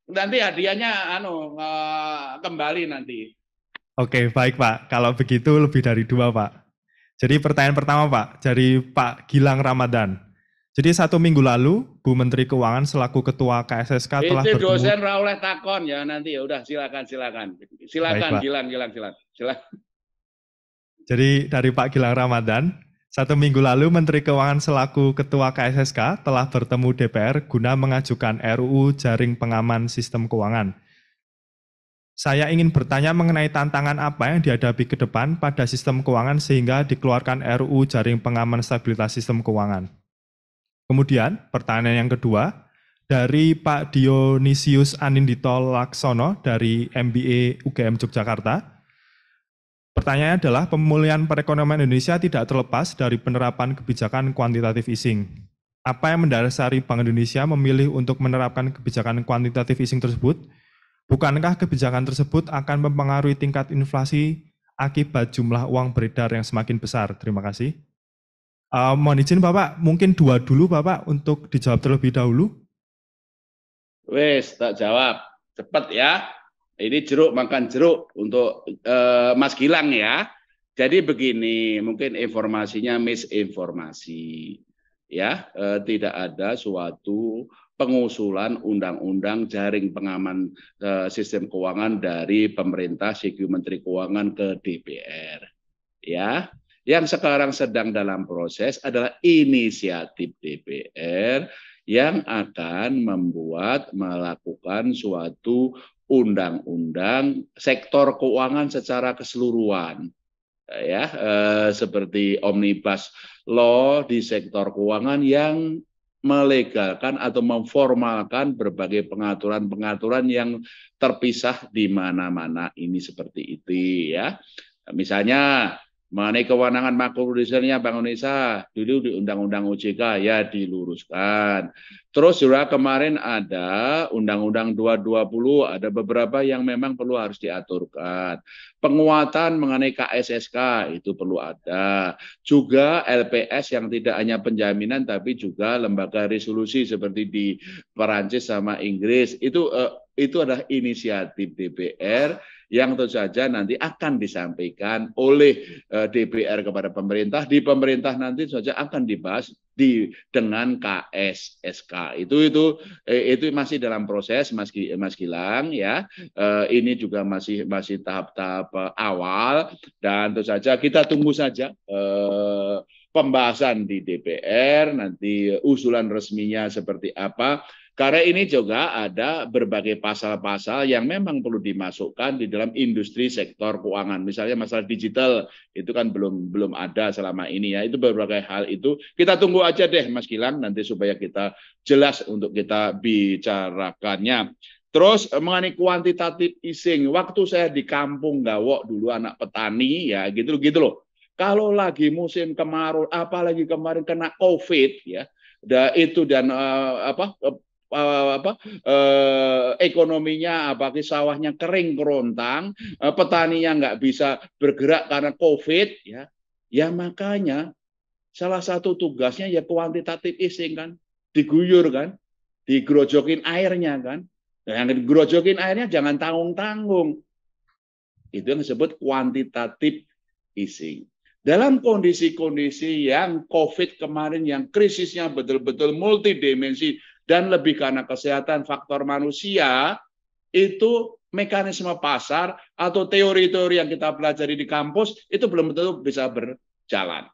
Nanti hadiahnya anu uh, kembali nanti. Oke, okay, baik Pak. Kalau begitu lebih dari dua Pak. Jadi pertanyaan pertama Pak, dari Pak Gilang Ramadan. Jadi satu minggu lalu, Bu Menteri Keuangan selaku Ketua KSSK Itu telah bertemu... dosen Rauleh takon ya nanti ya udah silakan silakan silakan Baik, Gilang Gilang silakan silakan. Jadi dari Pak Gilang Ramadan, satu minggu lalu, Menteri Keuangan selaku Ketua KSSK telah bertemu DPR guna mengajukan RUU Jaring Pengaman Sistem Keuangan. Saya ingin bertanya mengenai tantangan apa yang dihadapi ke depan pada sistem keuangan sehingga dikeluarkan RUU Jaring Pengaman Stabilitas Sistem Keuangan. Kemudian, pertanyaan yang kedua, dari Pak Dionisius Anindito Laksono dari MBA UGM Yogyakarta, Pertanyaannya adalah pemulihan perekonomian Indonesia tidak terlepas dari penerapan kebijakan kuantitatif easing. Apa yang mendasari Bank Indonesia memilih untuk menerapkan kebijakan kuantitatif easing tersebut? Bukankah kebijakan tersebut akan mempengaruhi tingkat inflasi akibat jumlah uang beredar yang semakin besar? Terima kasih. Uh, mohon izin Bapak, mungkin dua dulu Bapak untuk dijawab terlebih dahulu. Wes, tak jawab. Cepat ya. Ini jeruk makan jeruk untuk uh, Mas Gilang ya. Jadi begini, mungkin informasinya misinformasi. Ya, uh, tidak ada suatu pengusulan undang-undang jaring pengaman uh, sistem keuangan dari pemerintah CQ Menteri Keuangan ke DPR. Ya, yang sekarang sedang dalam proses adalah inisiatif DPR yang akan membuat melakukan suatu undang-undang sektor keuangan secara keseluruhan ya eh, seperti omnibus law di sektor keuangan yang melegalkan atau memformalkan berbagai pengaturan-pengaturan yang terpisah di mana-mana ini seperti itu ya misalnya Mengenai kewenangan makroprudensialnya Bank Indonesia dulu di Undang-Undang OJK ya diluruskan. Terus juga kemarin ada Undang-Undang 220 ada beberapa yang memang perlu harus diaturkan. Penguatan mengenai KSSK itu perlu ada. Juga LPS yang tidak hanya penjaminan tapi juga lembaga resolusi seperti di Perancis sama Inggris itu eh, itu adalah inisiatif DPR yang tentu saja nanti akan disampaikan oleh eh, DPR kepada pemerintah di pemerintah nanti saja akan dibahas di dengan KSSK itu itu eh, itu masih dalam proses Mas eh, Mas Gilang ya ini juga masih masih tahap-tahap awal dan tentu saja kita tunggu saja pembahasan di DPR, nanti usulan resminya seperti apa. Karena ini juga ada berbagai pasal-pasal yang memang perlu dimasukkan di dalam industri sektor keuangan. Misalnya masalah digital itu kan belum belum ada selama ini ya. Itu berbagai hal itu kita tunggu aja deh Mas Gilang nanti supaya kita jelas untuk kita bicarakannya. Terus eh, mengenai kuantitatif ising, waktu saya di kampung Gawok dulu anak petani ya gitu gitu loh kalau lagi musim kemarau, apalagi kemarin kena COVID ya, da, itu dan uh, apa uh, apa uh, ekonominya apalagi sawahnya kering kerontang, uh, petaninya nggak bisa bergerak karena COVID ya. Ya makanya salah satu tugasnya ya kuantitatif easing kan, diguyur kan, digrojokin airnya kan. Nah, yang digrojokin airnya jangan tanggung-tanggung. Itu yang disebut kuantitatif easing dalam kondisi-kondisi yang COVID kemarin yang krisisnya betul-betul multidimensi dan lebih karena kesehatan faktor manusia, itu mekanisme pasar atau teori-teori yang kita pelajari di kampus itu belum tentu bisa berjalan.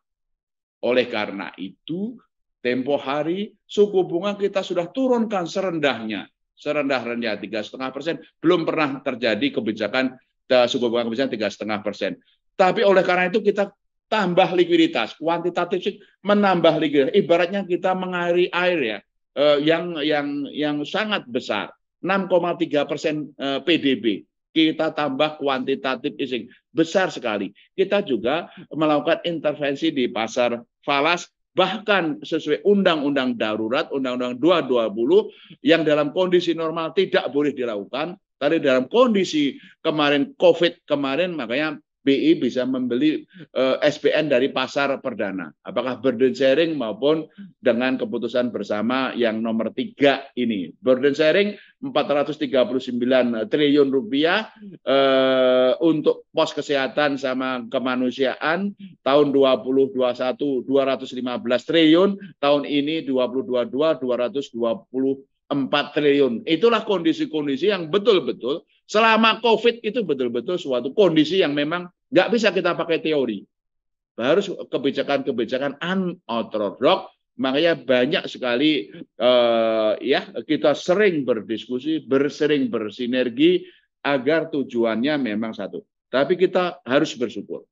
Oleh karena itu, tempo hari suku bunga kita sudah turunkan serendahnya, serendah rendah tiga setengah persen, belum pernah terjadi kebijakan suku bunga kebijakan tiga setengah persen. Tapi oleh karena itu kita tambah likuiditas, kuantitatif menambah likuiditas. Ibaratnya kita mengairi air ya, eh, yang yang yang sangat besar, 6,3 persen eh, PDB. Kita tambah kuantitatif easing besar sekali. Kita juga melakukan intervensi di pasar falas bahkan sesuai undang-undang darurat undang-undang 220 yang dalam kondisi normal tidak boleh dilakukan tadi dalam kondisi kemarin COVID kemarin makanya BI bisa membeli eh, SPN dari pasar perdana, apakah burden sharing maupun dengan keputusan bersama yang nomor tiga ini. Burden sharing 439 triliun rupiah eh, untuk pos kesehatan sama kemanusiaan tahun 2021 215 triliun, tahun ini 2022 220 4 triliun. Itulah kondisi-kondisi yang betul-betul Selama COVID itu betul-betul suatu kondisi yang memang nggak bisa kita pakai teori. Harus kebijakan-kebijakan unorthodox, makanya banyak sekali eh, ya kita sering berdiskusi, bersering bersinergi agar tujuannya memang satu. Tapi kita harus bersyukur.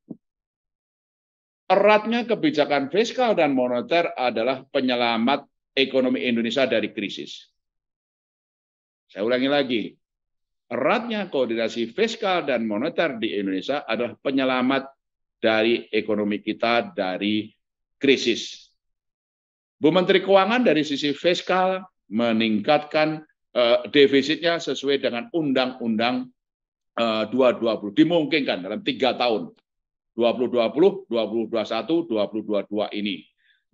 Eratnya kebijakan fiskal dan moneter adalah penyelamat ekonomi Indonesia dari krisis. Saya ulangi lagi, eratnya koordinasi fiskal dan moneter di Indonesia adalah penyelamat dari ekonomi kita dari krisis. Bu Menteri Keuangan dari sisi fiskal meningkatkan uh, defisitnya sesuai dengan Undang-Undang eh, uh, 2020 dimungkinkan dalam tiga tahun 2020, 2021, 2022 ini.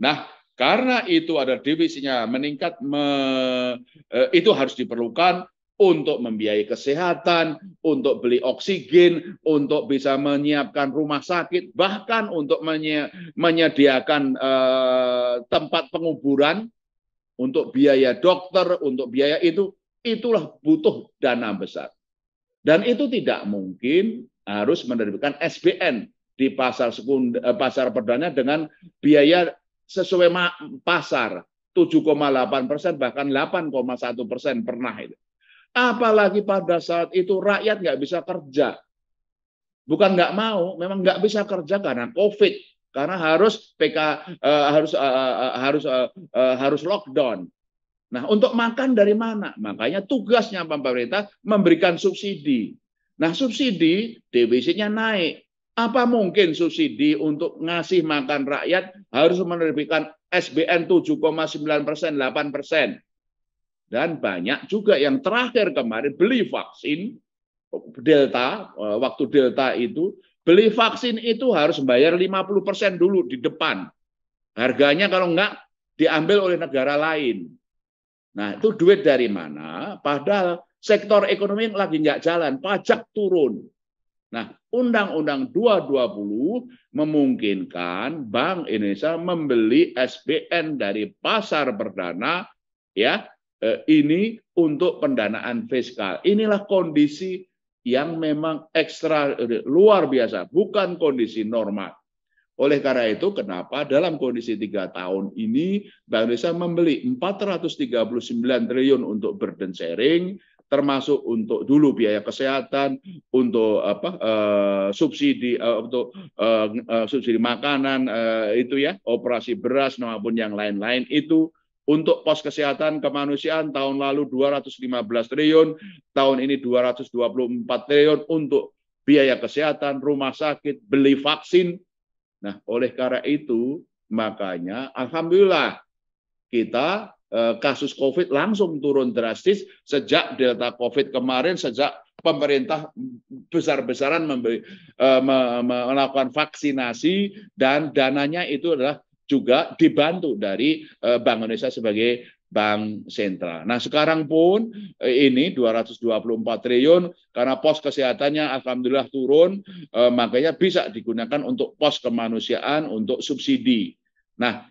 Nah, karena itu ada defisitnya meningkat, me, eh, itu harus diperlukan untuk membiayai kesehatan, untuk beli oksigen, untuk bisa menyiapkan rumah sakit, bahkan untuk menyediakan eh, tempat penguburan, untuk biaya dokter, untuk biaya itu, itulah butuh dana besar. Dan itu tidak mungkin harus menerbitkan SBN di pasar sekunder, eh, pasar perdana dengan biaya sesuai pasar 7,8 persen bahkan 8,1 persen pernah itu. Apalagi pada saat itu rakyat nggak bisa kerja. Bukan nggak mau, memang nggak bisa kerja karena COVID, karena harus PK uh, eh, harus uh, harus uh, uh, harus lockdown. Nah, untuk makan dari mana? Makanya tugasnya pemerintah memberikan subsidi. Nah, subsidi defisitnya naik. Apa mungkin subsidi untuk ngasih makan rakyat harus menerbitkan SBN 7,9 persen, 8 persen? Dan banyak juga yang terakhir kemarin beli vaksin Delta, eh, waktu Delta itu, beli vaksin itu harus bayar 50% dulu di depan. Harganya kalau enggak diambil oleh negara lain. Nah itu duit dari mana? Padahal sektor ekonomi lagi enggak jalan, pajak turun. Nah, Undang-Undang 220 memungkinkan Bank Indonesia membeli SBN dari pasar perdana ya Eh, ini untuk pendanaan fiskal. Inilah kondisi yang memang ekstra eh, luar biasa, bukan kondisi normal. Oleh karena itu, kenapa dalam kondisi tiga tahun ini Bank Indonesia membeli 439 triliun untuk burden sharing, termasuk untuk dulu biaya kesehatan, untuk apa uh, subsidi uh, untuk uh, subsidi makanan uh, itu ya, operasi beras maupun yang lain-lain itu untuk pos kesehatan kemanusiaan tahun lalu 215 triliun, tahun ini 224 triliun untuk biaya kesehatan, rumah sakit, beli vaksin. Nah, oleh karena itu, makanya alhamdulillah kita eh, kasus Covid langsung turun drastis sejak Delta Covid kemarin sejak pemerintah besar-besaran eh, melakukan vaksinasi dan dananya itu adalah juga dibantu dari eh, Bank Indonesia sebagai bank sentral. Nah, sekarang pun eh, ini 224 triliun karena pos kesehatannya alhamdulillah turun, eh, makanya bisa digunakan untuk pos kemanusiaan, untuk subsidi. Nah,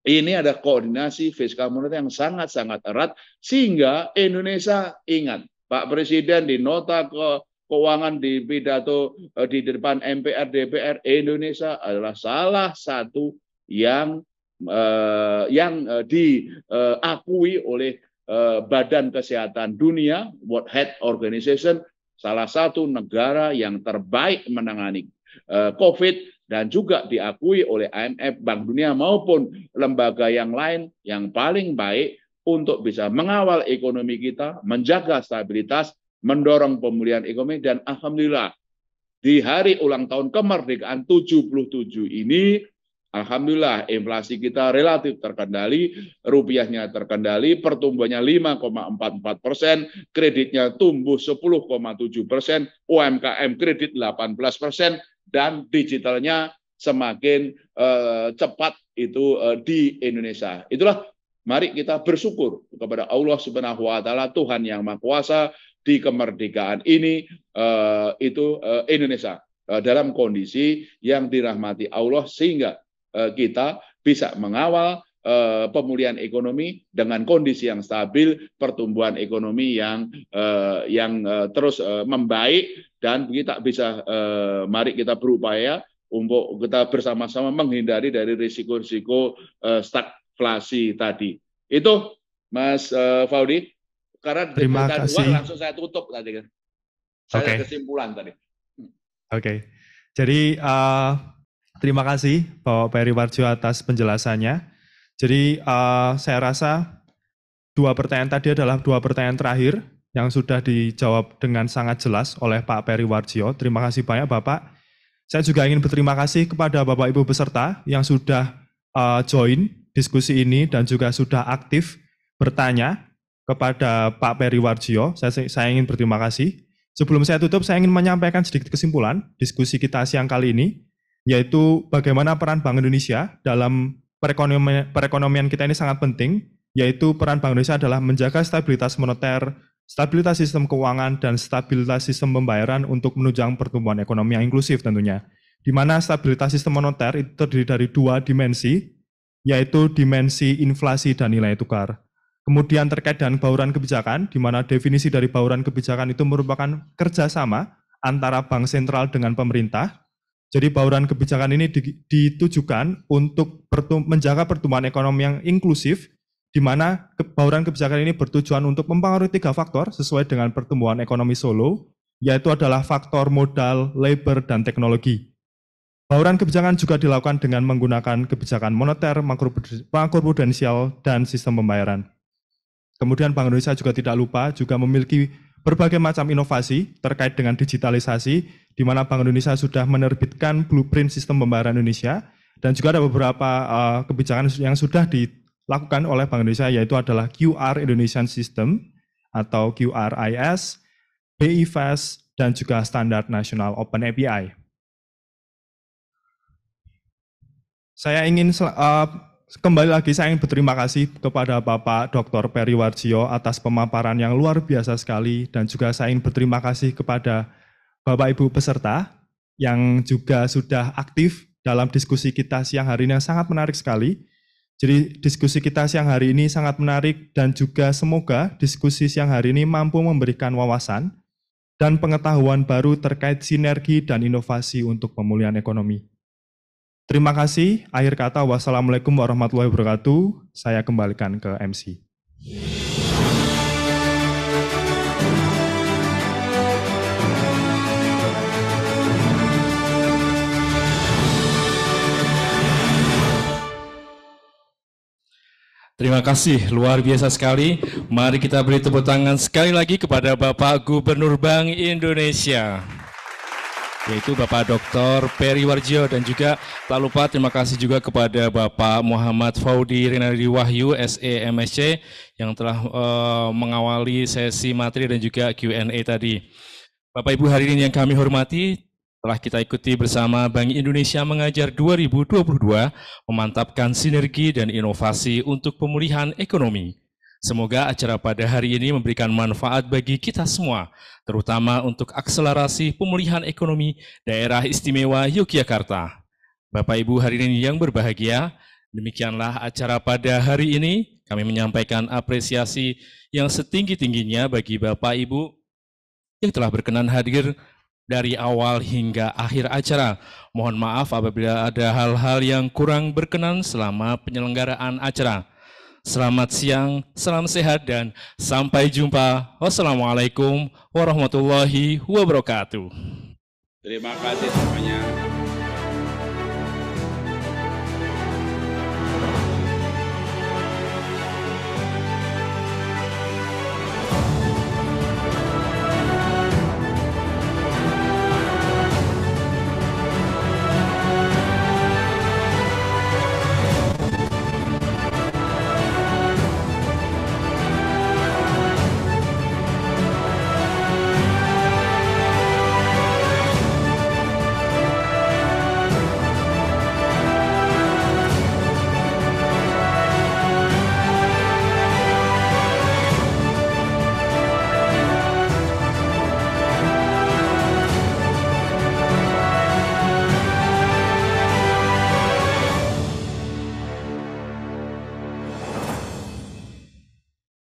ini ada koordinasi fiskal moneter yang sangat-sangat erat sehingga Indonesia ingat Pak Presiden di nota ke keuangan di pidato di depan MPR DPR Indonesia adalah salah satu yang uh, yang uh, diakui oleh uh, Badan Kesehatan Dunia World Health Organization salah satu negara yang terbaik menangani uh, COVID dan juga diakui oleh IMF, Bank Dunia maupun lembaga yang lain yang paling baik untuk bisa mengawal ekonomi kita, menjaga stabilitas, mendorong pemulihan ekonomi dan alhamdulillah di hari ulang tahun kemerdekaan 77 ini Alhamdulillah inflasi kita relatif terkendali, rupiahnya terkendali, pertumbuhannya 5,44 persen, kreditnya tumbuh 10,7 persen, UMKM kredit 18 persen, dan digitalnya semakin uh, cepat itu uh, di Indonesia. Itulah mari kita bersyukur kepada Allah Subhanahu wa taala Tuhan yang Maha Kuasa di kemerdekaan ini uh, itu Indonesia dalam kondisi yang dirahmati Allah sehingga Eh, kita bisa mengawal eh, pemulihan ekonomi dengan kondisi yang stabil, pertumbuhan ekonomi yang eh, yang terus membaik dan kita bisa mari kita berupaya untuk kita bersama-sama menghindari dari risiko-risiko stagflasi tadi. Itu Mas Faudi karena Terima kasih. Dua, langsung saya tutup tadi kan. Saya okay. kesimpulan tadi. Hmm. Oke. Okay. Jadi uh, terima kasih Bapak Peri Warjo atas penjelasannya. Jadi uh, saya rasa dua pertanyaan tadi adalah dua pertanyaan terakhir yang sudah dijawab dengan sangat jelas oleh Pak Peri Warjio. Terima kasih banyak Bapak. Saya juga ingin berterima kasih kepada Bapak Ibu peserta yang sudah uh, join diskusi ini dan juga sudah aktif bertanya kepada Pak Peri Warjio. Saya, saya ingin berterima kasih. Sebelum saya tutup, saya ingin menyampaikan sedikit kesimpulan diskusi kita siang kali ini yaitu bagaimana peran Bank Indonesia dalam perekonomian, perekonomian kita ini sangat penting, yaitu peran Bank Indonesia adalah menjaga stabilitas moneter, stabilitas sistem keuangan, dan stabilitas sistem pembayaran untuk menunjang pertumbuhan ekonomi yang inklusif tentunya. Di mana stabilitas sistem moneter itu terdiri dari dua dimensi, yaitu dimensi inflasi dan nilai tukar. Kemudian terkait dengan bauran kebijakan, di mana definisi dari bauran kebijakan itu merupakan kerjasama antara bank sentral dengan pemerintah, jadi bauran kebijakan ini ditujukan untuk menjaga pertumbuhan ekonomi yang inklusif, di mana bauran kebijakan ini bertujuan untuk mempengaruhi tiga faktor sesuai dengan pertumbuhan ekonomi Solo, yaitu adalah faktor modal, labor, dan teknologi. Bauran kebijakan juga dilakukan dengan menggunakan kebijakan moneter, makroprudensial, dan sistem pembayaran. Kemudian Bank Indonesia juga tidak lupa juga memiliki berbagai macam inovasi terkait dengan digitalisasi, di mana Bank Indonesia sudah menerbitkan blueprint sistem pembayaran Indonesia, dan juga ada beberapa uh, kebijakan yang sudah dilakukan oleh Bank Indonesia, yaitu adalah QR Indonesian System atau QRIS, BIFAS, dan juga standar nasional Open API. Saya ingin uh, Kembali lagi saya ingin berterima kasih kepada Bapak Dr. Peri Warjio atas pemaparan yang luar biasa sekali dan juga saya ingin berterima kasih kepada Bapak Ibu peserta yang juga sudah aktif dalam diskusi kita siang hari ini yang sangat menarik sekali. Jadi diskusi kita siang hari ini sangat menarik dan juga semoga diskusi siang hari ini mampu memberikan wawasan dan pengetahuan baru terkait sinergi dan inovasi untuk pemulihan ekonomi. Terima kasih. Akhir kata, wassalamualaikum warahmatullahi wabarakatuh. Saya kembalikan ke MC. Terima kasih, luar biasa sekali. Mari kita beri tepuk tangan sekali lagi kepada Bapak Gubernur Bank Indonesia yaitu Bapak Dr. Peri Warjo dan juga tak lupa terima kasih juga kepada Bapak Muhammad Faudi Rinaldi Wahyu SEMSC yang telah uh, mengawali sesi materi dan juga Q&A tadi. Bapak Ibu hari ini yang kami hormati, telah kita ikuti bersama Bank Indonesia Mengajar 2022 memantapkan sinergi dan inovasi untuk pemulihan ekonomi Semoga acara pada hari ini memberikan manfaat bagi kita semua, terutama untuk akselerasi pemulihan ekonomi daerah istimewa Yogyakarta. Bapak Ibu hari ini yang berbahagia, demikianlah acara pada hari ini. Kami menyampaikan apresiasi yang setinggi-tingginya bagi Bapak Ibu yang telah berkenan hadir dari awal hingga akhir acara. Mohon maaf apabila ada hal-hal yang kurang berkenan selama penyelenggaraan acara selamat siang, salam sehat, dan sampai jumpa. Wassalamualaikum warahmatullahi wabarakatuh. Terima kasih semuanya.